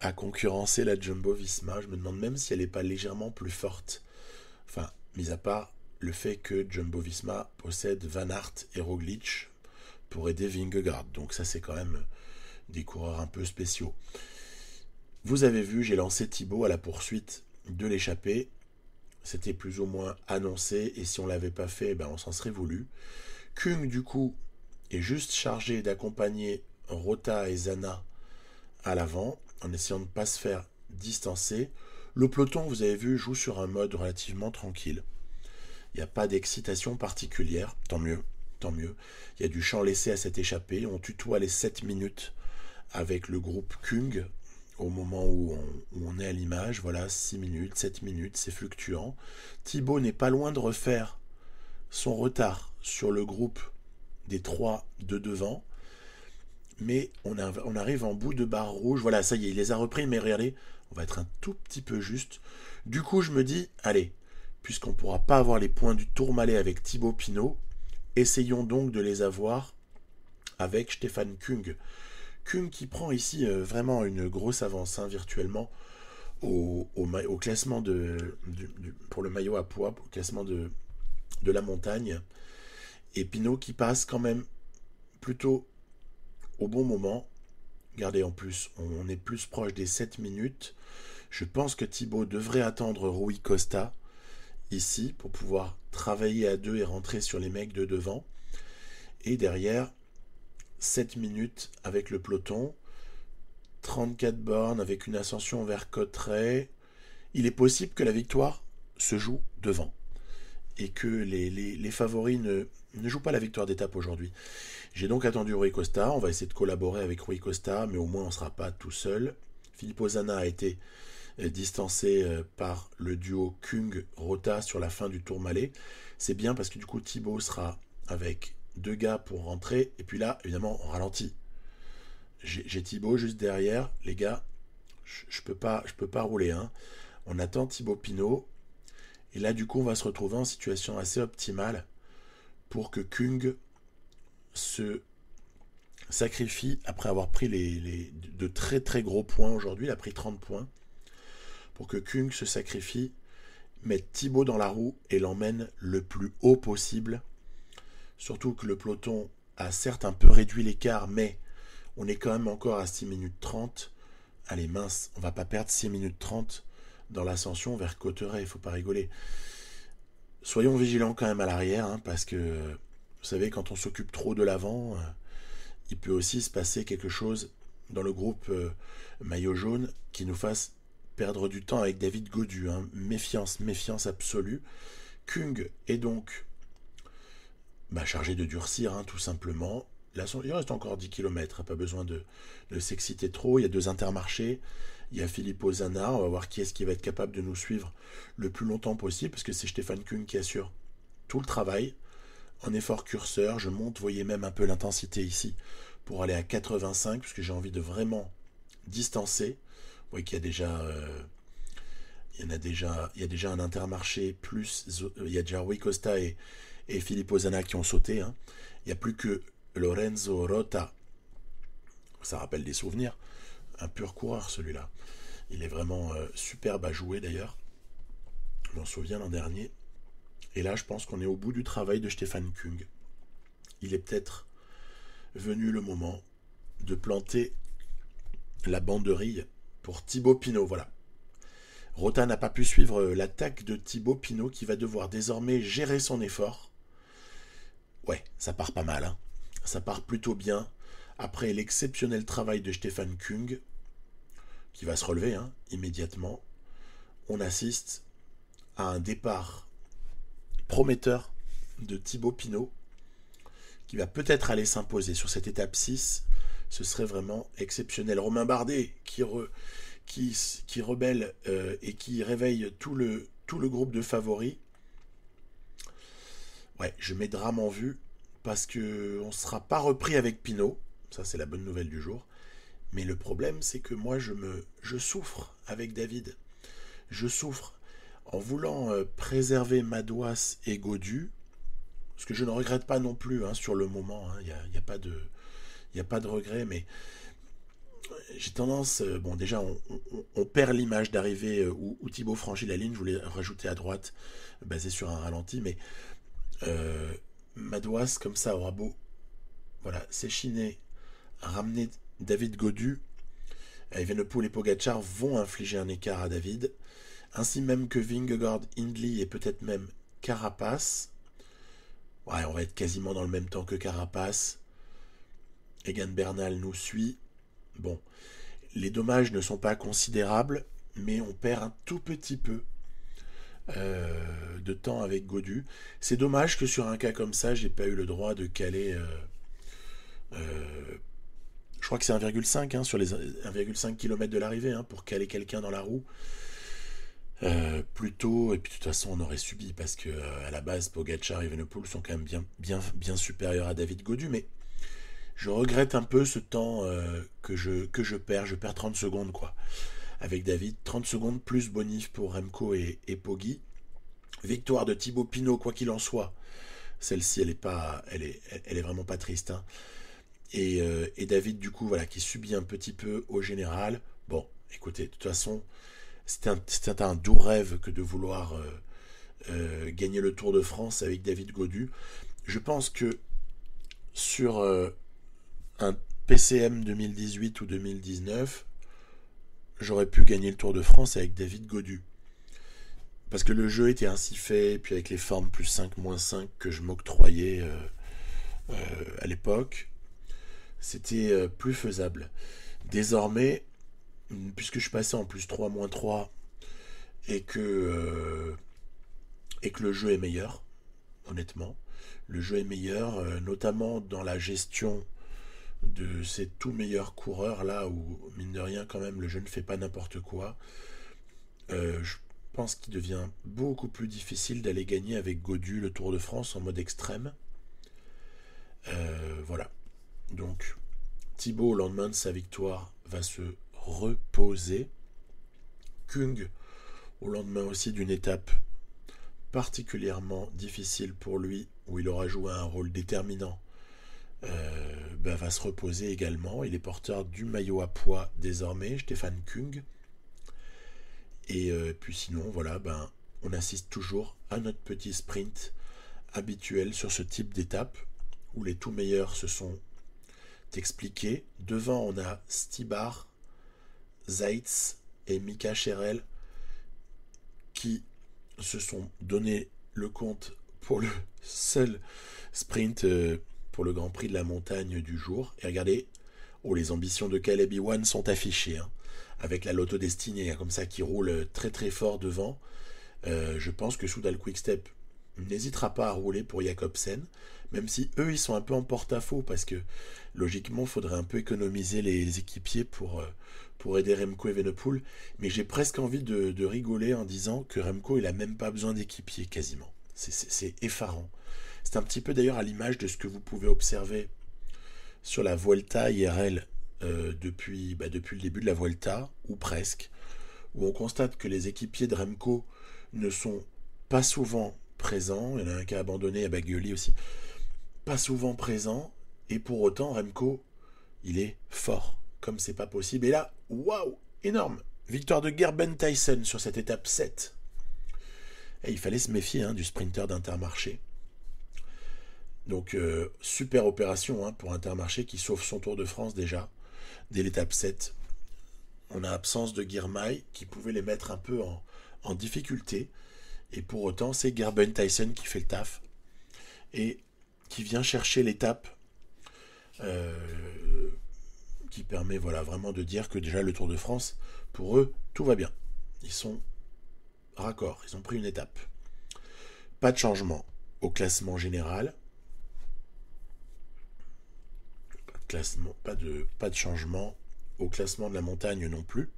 à concurrencer la Jumbo Visma. Je me demande même si elle n'est pas légèrement plus forte. Enfin, mis à part le fait que Jumbo Visma possède Van Aert et Roglic pour aider Vingegaard. Donc ça c'est quand même des coureurs un peu spéciaux. Vous avez vu, j'ai lancé Thibaut à la poursuite de l'échappée. C'était plus ou moins annoncé et si on l'avait pas fait, ben on s'en serait voulu. Kung du coup est juste chargé d'accompagner Rota et Zana à l'avant en essayant de ne pas se faire distancer. Le peloton, vous avez vu, joue sur un mode relativement tranquille. Il n'y a pas d'excitation particulière, tant mieux, tant mieux. Il y a du champ laissé à cette échappé. On tutoie les 7 minutes avec le groupe Kung au moment où on, est à l'image. Voilà, 6 minutes, 7 minutes, c'est fluctuant. Thibaut n'est pas loin de refaire son retard sur le groupe des 3 de devant. Mais on, on arrive en bout de barre rouge. Voilà, ça y est, il les a repris, mais regardez, on va être un tout petit peu juste. Du coup, je me dis, allez, puisqu'on ne pourra pas avoir les points du Tourmalet avec Thibaut Pinot. Essayons donc de les avoir avec Stéphane Kung. Kung qui prend ici euh, vraiment une grosse avance hein, virtuellement au, classement de, pour le maillot à poids, au classement de, de la montagne. Et Pinot qui passe quand même plutôt au bon moment. Regardez en plus, on est plus proche des 7 minutes. Je pense que Thibaut devrait attendre Rui Costa ici pour pouvoir travailler à deux et rentrer sur les mecs de devant. Et derrière, 7 minutes avec le peloton, 34 bornes avec une ascension vers Cotteret. Il est possible que la victoire se joue devant et que les, les, favoris ne, ne jouent pas la victoire d'étape aujourd'hui. J'ai donc attendu Rui Costa, on va essayer de collaborer avec Rui Costa, mais au moins on ne sera pas tout seul. Philippe Ozana a été distancé euh, par le duo Kung-Rota sur la fin du tour C'est bien parce que du coup Thibaut sera avec deux gars pour rentrer. Et puis là, évidemment, on ralentit. J'ai Thibaut juste derrière. Les gars, je peux pas, peux pas rouler. Hein. On attend Thibaut Pinot. Et là, du coup, on va se retrouver en situation assez optimale pour que Kung se sacrifie après avoir pris de très très gros points aujourd'hui. Il a pris 30 points pour que Kung se sacrifie, mette Thibaut dans la roue et l'emmène le plus haut possible. Surtout que le peloton a certes un peu réduit l'écart, mais on est quand même encore à 6 minutes 30. Allez mince, on va pas perdre 6 minutes 30 dans l'ascension vers Cotteret, faut pas rigoler. Soyons vigilants quand même à l'arrière, hein, parce que vous savez, quand on s'occupe trop de l'avant, euh, il peut aussi se passer quelque chose dans le groupe euh, maillot jaune qui nous fasse perdre du temps avec David Godu. Hein. Méfiance, méfiance absolue. Kung est donc bah, chargé de durcir, hein, tout simplement. il reste encore 10 km, hein, pas besoin de, s'exciter trop. Il y a deux intermarchés, il y a Philippe Ozana. On va voir qui est-ce qui va être capable de nous suivre le plus longtemps possible, parce que c'est Stéphane Kung qui assure tout le travail. En effort curseur, je monte, voyez même un peu l'intensité ici, pour aller à 85, puisque j'ai envie de vraiment distancer voyez qu'il y a déjà euh, il y en a déjà, il déjà un Intermarché plus, euh, il y a déjà Rui Costa et, et Filippo qui ont sauté. Hein. Il n'y a plus que Lorenzo Rota. Ça rappelle des souvenirs. Un pur coureur celui-là. Il est vraiment euh, superbe à jouer d'ailleurs. Je m'en souviens l'an dernier. Et là, je pense qu'on est au bout du travail de Stéphane Kung. Il est peut-être venu le moment de planter la banderille pour Thibaut Pinot, voilà. Rota n'a pas pu suivre euh, l'attaque de Thibaut Pinot qui va devoir désormais gérer son effort. Ouais, ça part pas mal, hein. ça part plutôt bien. Après l'exceptionnel travail de Stéphane Kung, qui va se relever hein, immédiatement, on assiste à un départ prometteur de Thibaut Pinot, qui va peut-être aller s'imposer sur cette étape 6 ce serait vraiment exceptionnel. Romain Bardet qui, qui, qui rebelle euh, et qui réveille tout le, tout le groupe de favoris. Ouais, je mets drame en vue parce que on sera pas repris avec Pinot. Ça, c'est la bonne nouvelle du jour. Mais le problème, c'est que moi, je me, je souffre avec David. Je souffre en voulant euh, préserver Madouas et Godu, ce que je ne regrette pas non plus hein, sur le moment. Hein. Il n'y a, pas de, il n'y a pas de regret, mais j'ai tendance, euh, bon déjà on, perd l'image d'arriver euh, où, Thibaut franchit la ligne, je voulais rajouter à droite, basé sur un ralenti, mais euh, Madouas comme ça aura beau voilà, s'échiner, ramener David Godu, Evenepoel et Pogachar vont infliger un écart à David, ainsi même que Vingegaard, Hindley et peut-être même Carapace. Ouais, on va être quasiment dans le même temps que Carapace. Egan Bernal nous suit. Bon, les dommages ne sont pas considérables, mais on perd un tout petit peu euh, de temps avec Godu. C'est dommage que sur un cas comme ça, j'ai pas eu le droit de caler. Euh, euh, je crois que c'est 1,5 hein, sur les 1,5 km de l'arrivée hein, pour caler quelqu'un dans la roue. plutôt, et puis de toute façon, on aurait subi parce que à la base, Pogacar et Venepool sont quand même bien, bien, bien supérieurs à David Godu, mais je regrette un peu ce temps euh, que, je, que je perds. Je perds 30 secondes, quoi. Avec David, 30 secondes plus bonif pour Remco et, Poggy. Poggi. Victoire de Thibaut Pinot, quoi qu'il en soit. Celle-ci, elle est pas, elle est, elle est vraiment pas triste. Hein. Euh, et, David, du coup, voilà, qui subit un petit peu au général. Bon, écoutez, de toute façon, c'était un, doux rêve que de vouloir euh, gagner le Tour de France avec David Godu. Je pense que sur un PCM 2018 ou 2019, j'aurais pu gagner le Tour de France avec David Godu. Parce que le jeu était ainsi fait, puis avec les formes plus 5, moins 5 que je m'octroyais euh, euh, à l'époque, c'était euh, plus faisable. Désormais, puisque je passais en plus 3, moins 3, et que, et que le jeu est meilleur, honnêtement, le jeu est meilleur, notamment dans la gestion de ces tout meilleurs coureurs là où mine de rien quand même le jeu ne fait pas n'importe quoi. Euh, je pense qu'il devient beaucoup plus difficile d'aller gagner avec Godu le Tour de France en mode extrême. Euh, voilà. Donc Thibaut au lendemain de sa victoire va se reposer. Kung au lendemain aussi d'une étape particulièrement difficile pour lui où il aura joué un rôle déterminant euh, ben, va se reposer également. Il est porteur du maillot à poids désormais, Stéphane Kung. Euh, et puis sinon, voilà, ben, on assiste toujours à notre petit sprint habituel sur ce type d'étape où les tout meilleurs se sont expliqués. Devant, on a Stibar, Zaitz et Mika Sherel qui se sont donné le compte pour le [laughs] seul sprint. Euh, pour le Grand Prix de la montagne du jour. Et regardez, oh, les ambitions de Caleb Iwan sont affichées, hein. avec la loto destinée, hein, comme ça, qui roule très très fort devant. Euh, je pense que Soudal Quickstep n'hésitera pas à rouler pour Jacobsen, même si eux, ils sont un peu en porte-à-faux, parce que logiquement, il faudrait un peu économiser les équipiers pour, euh, pour aider Remco Evenepoel, Mais j'ai presque envie de, rigoler en disant que Remco, il a même pas besoin d'équipier, quasiment. C'est effarant. C'est un petit peu d'ailleurs à l'image de ce que vous pouvez observer sur la Vuelta IRL euh, depuis, bah, depuis le début de la Vuelta, ou presque, où on constate que les équipiers de Remco ne sont pas souvent présents. Il y en a un qui a abandonné à eh Baglioli ben, aussi. Pas souvent présents. Et pour autant, Remco, il est fort, comme c'est pas possible. Et là, waouh, énorme Victoire de Gerben Tyson sur cette étape 7. Et il fallait se méfier hein, du sprinter d'intermarché. Donc, euh, super opération hein, pour Intermarché qui sauve son Tour de France déjà, dès l'étape 7. On a absence de Guirmail qui pouvait les mettre un peu en, difficulté. Et pour autant, c'est Gerben Tyson qui fait le taf et qui vient chercher l'étape euh, qui permet voilà, vraiment de dire que déjà le Tour de France, pour eux, tout va bien. Ils sont raccord, ils ont pris une étape. Pas de changement au classement général. pas de, pas de changement au classement de la montagne non plus.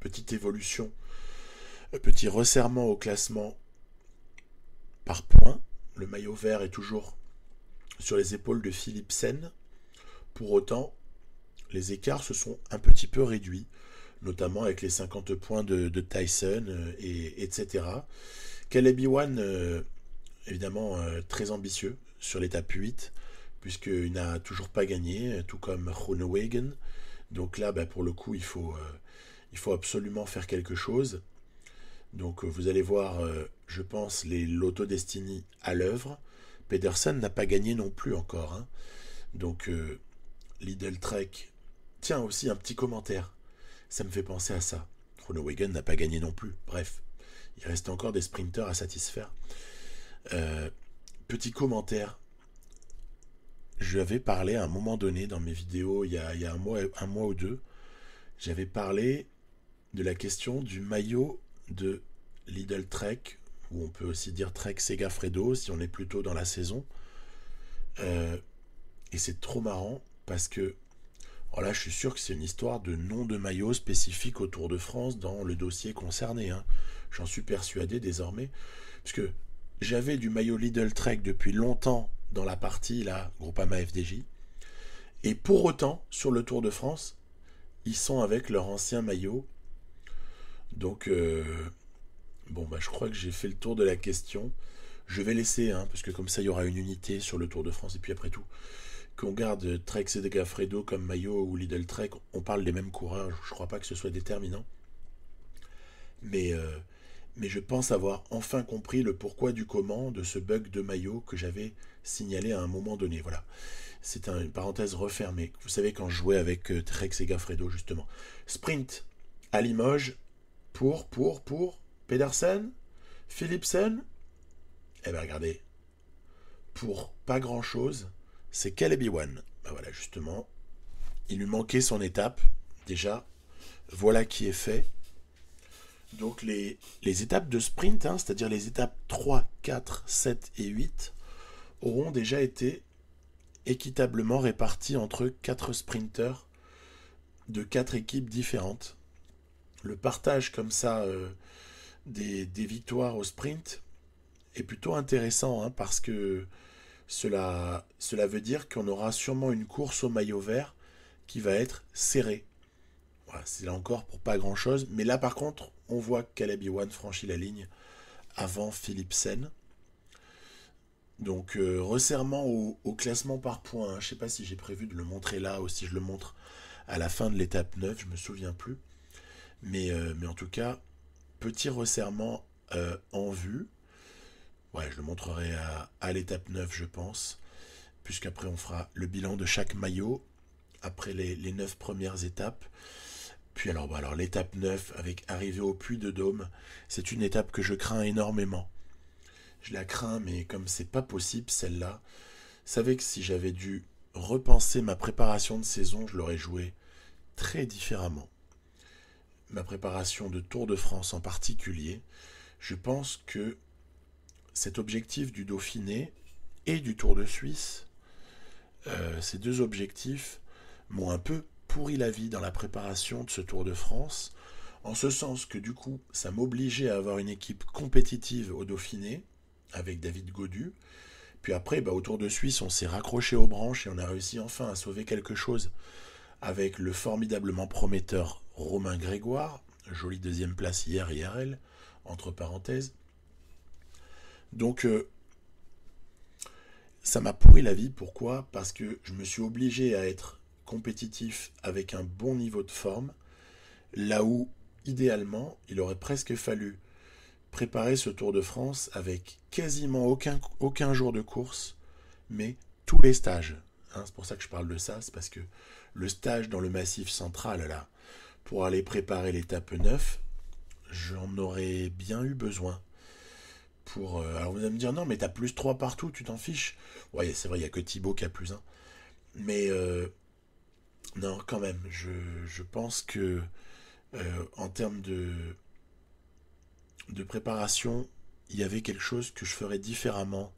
Petite évolution, euh, petit resserrement au classement par points. Le maillot vert est toujours sur les épaules de Philippe Pour autant, les écarts se sont un petit peu réduits, notamment avec les 50 points de, Tyson, euh, et, etc. Caleb 1 euh, évidemment, très ambitieux sur l'étape 8 puisqu'il n'a toujours pas gagné, tout comme Groenewegen. Donc là, bah, pour le coup, euh, il faut, absolument faire quelque chose. Donc euh, vous allez voir, euh, je pense, les Lotto Destiny à l'œuvre. Pedersen n'a pas gagné non plus encore. Hein. Donc Lidl Trek. Tiens aussi un petit commentaire. Ça me fait penser à ça. Chronowagen n'a pas gagné non plus. Bref, il reste encore des sprinteurs à satisfaire. petit commentaire je parlé à un moment donné dans mes vidéos, il y a, un, mois, ou deux, j'avais parlé de la question du maillot de Lidl Trek, ou on peut aussi dire Trek Sega Fredo, si on est plutôt dans la saison. Euh, et c'est trop marrant parce que, oh là, je suis sûr que c'est une histoire de nom de maillot spécifique autour de France dans le dossier concerné. Hein. J'en suis persuadé désormais. Parce que j'avais du maillot Lidl Trek depuis longtemps dans la partie là, Groupama FDJ. Et pour autant, sur le Tour de France, ils sont avec leur ancien maillot. Donc, euh, bon, bah, je crois que j'ai fait le tour de la question. Je vais laisser, hein, parce que comme ça, il y aura une unité sur le Tour de France. Et puis après tout, qu'on garde Trek Gaffredo comme maillot ou Lidl Trek, on parle des mêmes coureurs. Je crois pas que ce soit déterminant. Mais euh, mais je pense avoir enfin compris le pourquoi du comment de ce bug de maillot que j'avais signalé à un moment donné. Voilà. C'est une parenthèse refermée. Vous savez, quand je jouais avec euh, Trex et Gaffredo, justement. Sprint à Limoges pour, pour, pour Pedersen, Philipsen. Eh bien, regardez. Pour pas grand chose, c'est Caleb One. Ben voilà, justement. Il lui manquait son étape. Déjà, voilà qui est fait. Donc les, les, étapes de sprint, hein, c'est-à-dire les étapes 3, 4, 7 et 8, auront déjà été équitablement réparties entre 4 sprinteurs de 4 équipes différentes. Le partage comme ça euh, des, victoires au sprint est plutôt intéressant hein, parce que cela, cela veut dire qu'on aura sûrement une course au maillot vert qui va être serrée. Voilà, c'est là encore pour pas grand-chose, mais là par contre on voit que Caleb franchit la ligne avant Sen. Donc euh, resserrement au, classement par points, hein. je ne sais pas si j'ai prévu de le montrer là ou si je le montre à la fin de l'étape 9, je me souviens plus. Euh, mais, en tout cas, petit resserrement euh, en vue. Ouais, je le montrerai à, l'étape 9, je pense. Puisqu'après, on fera le bilan de chaque maillot après les, les 9 premières étapes. Puis alors, bah alors l'étape 9 avec arrivée au puy de Dôme, c'est une étape que je crains énormément. Je la crains, mais comme c'est pas possible celle-là, savais que si j'avais dû repenser ma préparation de saison, je l'aurais jouée très différemment. Ma préparation de Tour de France en particulier, je pense que cet objectif du Dauphiné et du Tour de Suisse, euh, ces deux objectifs m'ont un peu pourri la vie dans la préparation de ce Tour de France, en ce sens que du coup, ça m'obligeait à avoir une équipe compétitive au Dauphiné, avec David Godu. Puis après, bah, au Tour de Suisse, on s'est raccroché aux branches et on a réussi enfin à sauver quelque chose avec le formidablement prometteur Romain Grégoire, jolie deuxième place hier IRL, entre parenthèses. Donc, euh, ça m'a pourri la vie. Pourquoi Parce que je me suis obligé à être compétitif avec un bon niveau de forme, là où, idéalement, il aurait presque fallu préparer ce Tour de France avec quasiment aucun, aucun jour de course, mais tous les stages. Hein, c'est pour ça que je parle de ça, c'est parce que le stage dans le massif central, là, pour aller préparer l'étape 9, j'en aurais bien eu besoin. Pour, euh, alors vous allez me dire, non, mais t'as plus 3 partout, tu t'en fiches. Ouais, c'est vrai, il n'y a que Thibaut qui a plus 1. Mais euh, non, quand même, je, pense que euh, en termes de, de préparation, il y avait quelque chose que je ferais différemment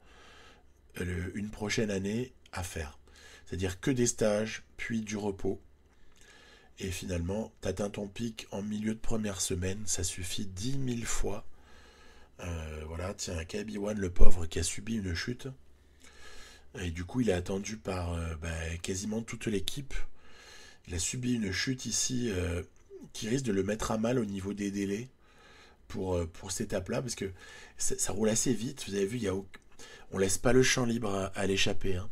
euh, une prochaine année à faire. C'est-à-dire que des stages, puis du repos. Et finalement, tu atteins ton pic en milieu de première semaine, ça suffit dix mille fois. Euh, voilà, tiens, KB1, le pauvre, qui a subi une chute. Et du coup, il est attendu par bah, quasiment toute l'équipe il a subi une chute ici euh, qui risque de le mettre à mal au niveau des délais pour, euh, pour cette étape-là, parce que ça, roule assez vite. Vous avez vu, il y on laisse pas le champ libre à, l'échapper. Hein.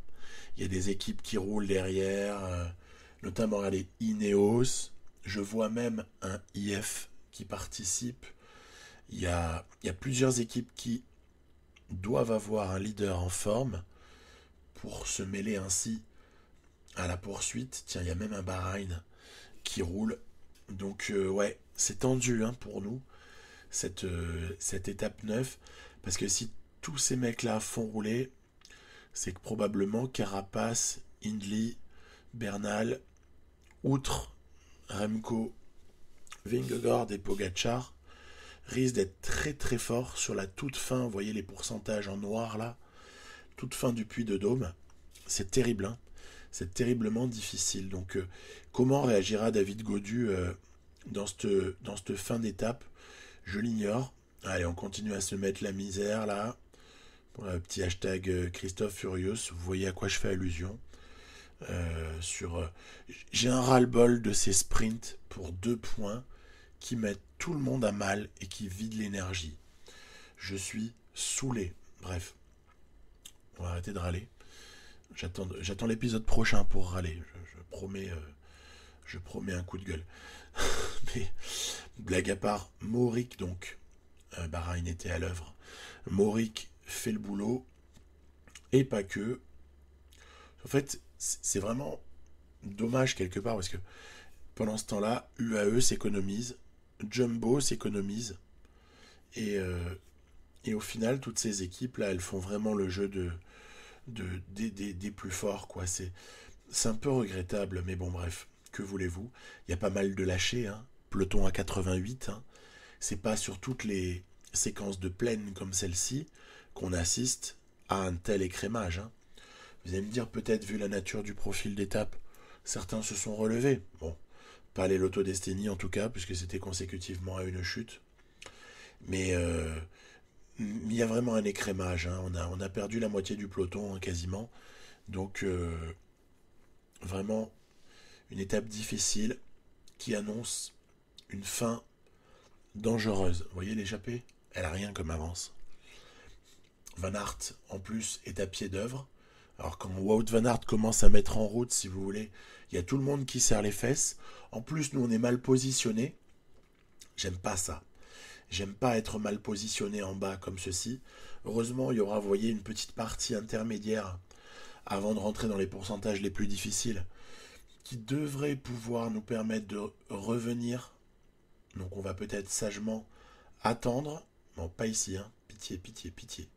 Il y a des équipes qui roulent derrière, euh, notamment les Ineos. Je vois même un IF qui participe. il y a plusieurs équipes qui doivent avoir un leader en forme pour se mêler ainsi à la poursuite. Tiens, il y a même un Bahreïn qui roule. Donc euh, ouais, c'est tendu hein, pour nous, cette, euh, cette étape 9. Parce que si tous ces mecs-là font rouler, c'est que probablement Carapace, Hindley, Bernal, outre Remco, Vingegaard et Pogachar, risquent d'être très très forts sur la toute fin. Vous voyez les pourcentages en noir là, toute fin du puits de Dôme. C'est terrible. Hein c'est terriblement difficile. Donc, euh, comment réagira David Godu euh, dans, cette, dans cette fin d'étape Je l'ignore. Allez, on continue à se mettre la misère là. Euh, petit hashtag Christophe Furious, vous voyez à quoi je fais allusion. sur, j'ai un ras-le-bol de ces sprints pour deux points qui mettent tout le monde à mal et qui vident l'énergie. Je suis saoulé. Bref, on va arrêter de râler. J'attends l'épisode prochain pour râler. Je, promets, euh, je promets un coup de gueule. [laughs] Mais blague à part, Morik donc, euh, il bah, était à l'œuvre. Morik fait le boulot et pas que. En fait, c'est vraiment dommage quelque part parce que pendant ce temps-là, UAE s'économise, Jumbo s'économise et, euh, et au final, toutes ces équipes là, elles font vraiment le jeu de des, plus forts, quoi. C'est, c'est un peu regrettable, mais bon, bref, que voulez-vous Il y a pas mal de lâchés, hein. peloton à 88, hein. c'est pas sur toutes les séquences de plaine comme celle-ci qu'on assiste à un tel écrémage. Hein. Vous allez me dire, peut-être vu la nature du profil d'étape, certains se sont relevés. Bon, pas les Lotto en tout cas, puisque c'était consécutivement à une chute. Mais euh, il y a vraiment un écrémage. Hein. On, a, on, a, perdu la moitié du peloton hein, quasiment. Donc euh, vraiment une étape difficile qui annonce une fin dangereuse. Vous voyez l'échappée Elle a rien comme avance. Van Aert, en plus, est à pied d'œuvre. Alors quand Wout Van Aert commence à mettre en route, si vous voulez, il y a tout le monde qui serre les fesses. En plus, nous, on est mal positionnés. J'aime pas ça. J'aime pas être mal positionné en bas comme ceci. Heureusement, il y aura, vous voyez, une petite partie intermédiaire avant de rentrer dans les pourcentages les plus difficiles qui devrait pouvoir nous permettre de revenir. Donc on va peut-être sagement attendre. Non, pas ici, hein. Pitié, pitié, pitié.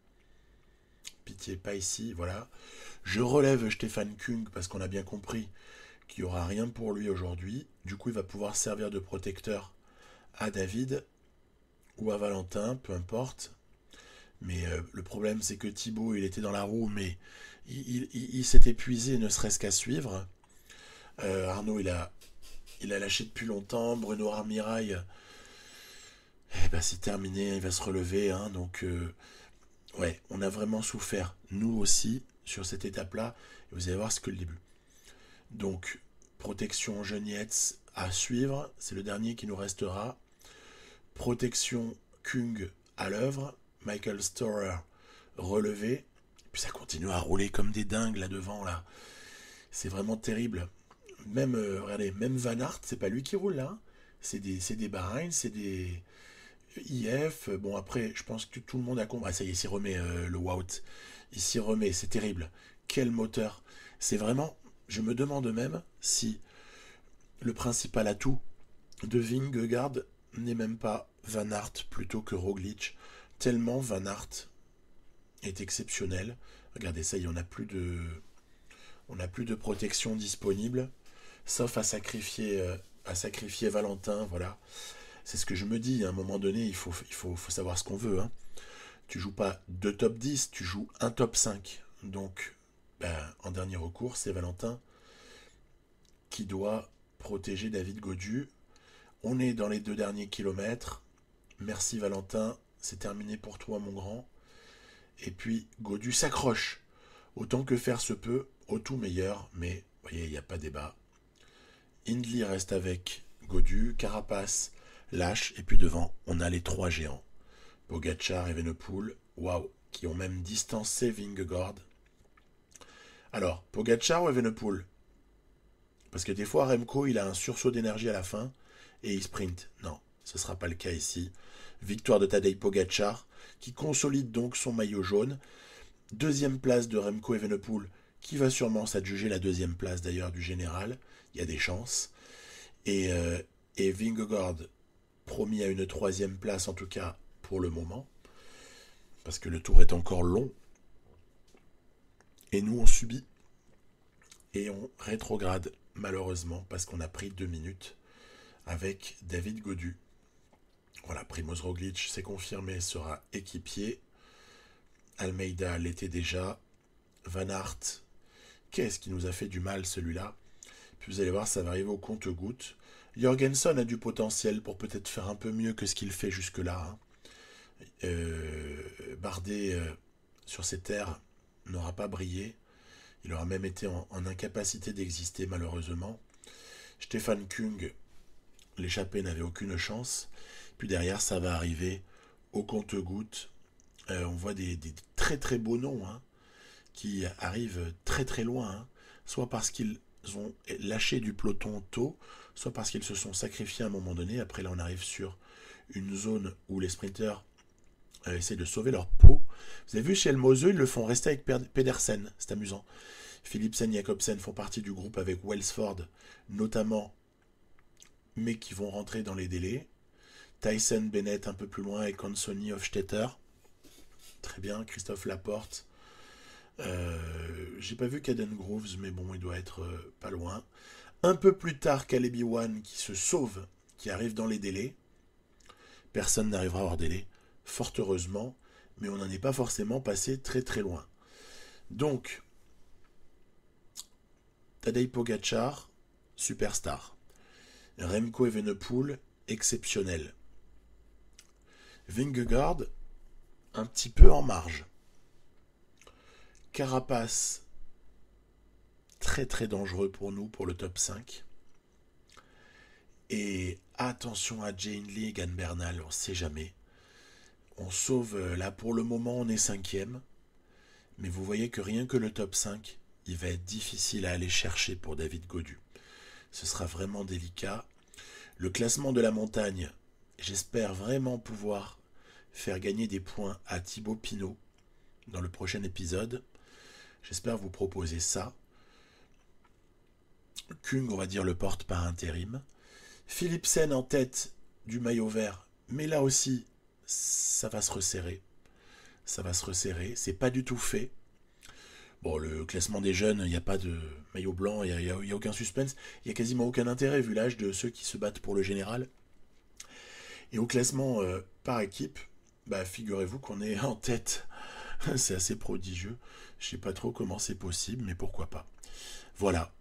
Pitié, pas ici, voilà. Je relève Stéphane Kung parce qu'on a bien compris qu'il n'y aura rien pour lui aujourd'hui. Du coup, il va pouvoir servir de protecteur à David ou à Valentin, peu importe. Mais euh, le problème, c'est que Thibaut, il était dans la roue, mais il, s'est épuisé, ne serait-ce qu'à suivre. Euh, Arnaud, il a, il a lâché depuis longtemps. Bruno Armirail, eh ben, c'est terminé, il va se relever. Hein. donc, euh, ouais, on a vraiment souffert, nous aussi, sur cette étape-là. Vous allez voir, ce que le début. Donc, protection Genietz à suivre. C'est le dernier qui nous restera. Protection Kung à l'œuvre, Michael Storer relevé, puis ça continue à rouler comme des dingues là devant là. C'est vraiment terrible. Même, euh, même Van Hart, c'est pas lui qui roule là. Hein. C'est des, c'est des Bahreïn, c'est des IF. Euh, bon après, je pense que tout le monde a compris. Ah ça y est, s'y remet euh, le Wout. Il s'y remet, c'est terrible. Quel moteur. C'est vraiment, je me demande même si le principal atout de Vingegaard n'est même pas Van Aert plutôt que Roglic, tellement Van Aert est exceptionnel. Regardez, ça y en a plus de, on a plus de protection disponible, sauf à sacrifier, euh, à sacrifier Valentin, voilà. C'est ce que je me dis, à un moment donné, il faut, il faut, savoir ce qu'on veut. Hein. Tu joues pas deux top 10, tu joues un top 5. Donc, ben, en dernier recours, c'est Valentin qui doit protéger David Godu on est dans les deux derniers kilomètres. Merci Valentin, c'est terminé pour toi mon grand. Et puis Godu s'accroche, autant que faire se peut, au tout meilleur, mais voyez, il n'y a pas débat. Hindley reste avec Godu, Carapace, Lâche, et puis devant, on a les trois géants. Pogacar et Venepool, waouh, qui ont même distancé Vingegaard. Alors, Pogachar ou Evenepoel Parce que des fois, Remco, il a un sursaut d'énergie à la fin et il sprint. Non, ce ne sera pas le cas ici. Victoire de Tadej Pogacar, qui consolide donc son maillot jaune. Deuxième place de Remco Evenepoel, qui va sûrement s'adjuger la deuxième place d'ailleurs du général. Il y a des chances. Et, euh, Vingegaard, promis à une troisième place en tout cas pour le moment, parce que le tour est encore long. Et nous, on subit et on rétrograde malheureusement parce qu'on a pris deux minutes avec David Godu. Voilà, Primoz Roglic, c'est confirmé, sera équipier. Almeida l'était déjà. Van Aert, qu'est-ce qui nous a fait du mal celui-là Puis vous allez voir, ça va arriver au compte-goutte. Jorgensen a du potentiel pour peut-être faire un peu mieux que ce qu'il fait jusque-là. Hein. Euh, Bardet, euh, sur ses terres, n'aura pas brillé. Il aura même été en, en incapacité d'exister, malheureusement. Stéphane Kung, L'échappée n'avait aucune chance. Puis derrière, ça va arriver au compte-goutte. Euh, on voit des, très très beaux noms hein, qui arrivent très très loin, hein. soit parce qu'ils ont lâché du peloton tôt, soit parce qu'ils se sont sacrifiés à un moment donné. Après, là, on arrive sur une zone où les sprinteurs euh, essaient de sauver leur peau. Vous avez vu, chez El ils le font rester avec Pedersen. C'est amusant. Philipsen et Jacobsen font partie du groupe avec Wellsford, notamment mais qui vont rentrer dans les délais. Tyson Bennett un peu plus loin et Kansoni Hofstetter. Très bien, Christophe Laporte. Euh, j'ai pas vu Caden Groves, mais bon, il doit être euh, pas loin. Un peu plus tard, Calebi One qui se sauve, qui arrive dans les délais. Personne n'arrivera hors délai, fort heureusement, mais on n'en est pas forcément passé très très loin. Donc, Tadej Pogachar, superstar. Remco Evenepoel, exceptionnel. Vingegaard, un petit peu en marge. Carapace, très très dangereux pour nous, pour le top 5. Et attention à Jane Lee et Bernal, on ne sait jamais. On sauve, euh, là pour le moment on est cinquième. Mais vous voyez que rien que le top 5, il va être difficile à aller chercher pour David Godu ce sera vraiment délicat. Le classement de la montagne, j'espère vraiment pouvoir faire gagner des points à Thibaut Pinot dans le prochain épisode. J'espère vous proposer ça. Kung, on va dire, le porte par intérim. Sen en tête du maillot vert, mais là aussi, ça va se resserrer. Ça va se resserrer, c'est pas du tout fait. Bon, le classement des jeunes, il n'y a pas de maillot blanc, il n'y a, aucun suspense, il n'y a quasiment aucun intérêt vu l'âge de ceux qui se battent pour le général. Et au classement euh, par équipe, bah, figurez-vous qu'on est en tête. [laughs] c'est assez prodigieux. Je sais pas trop comment c'est possible, mais pourquoi pas. Voilà.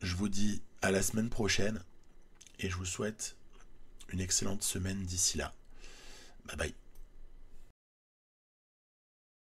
Je vous dis à la semaine prochaine et je vous souhaite une excellente semaine d'ici là. Bye bye.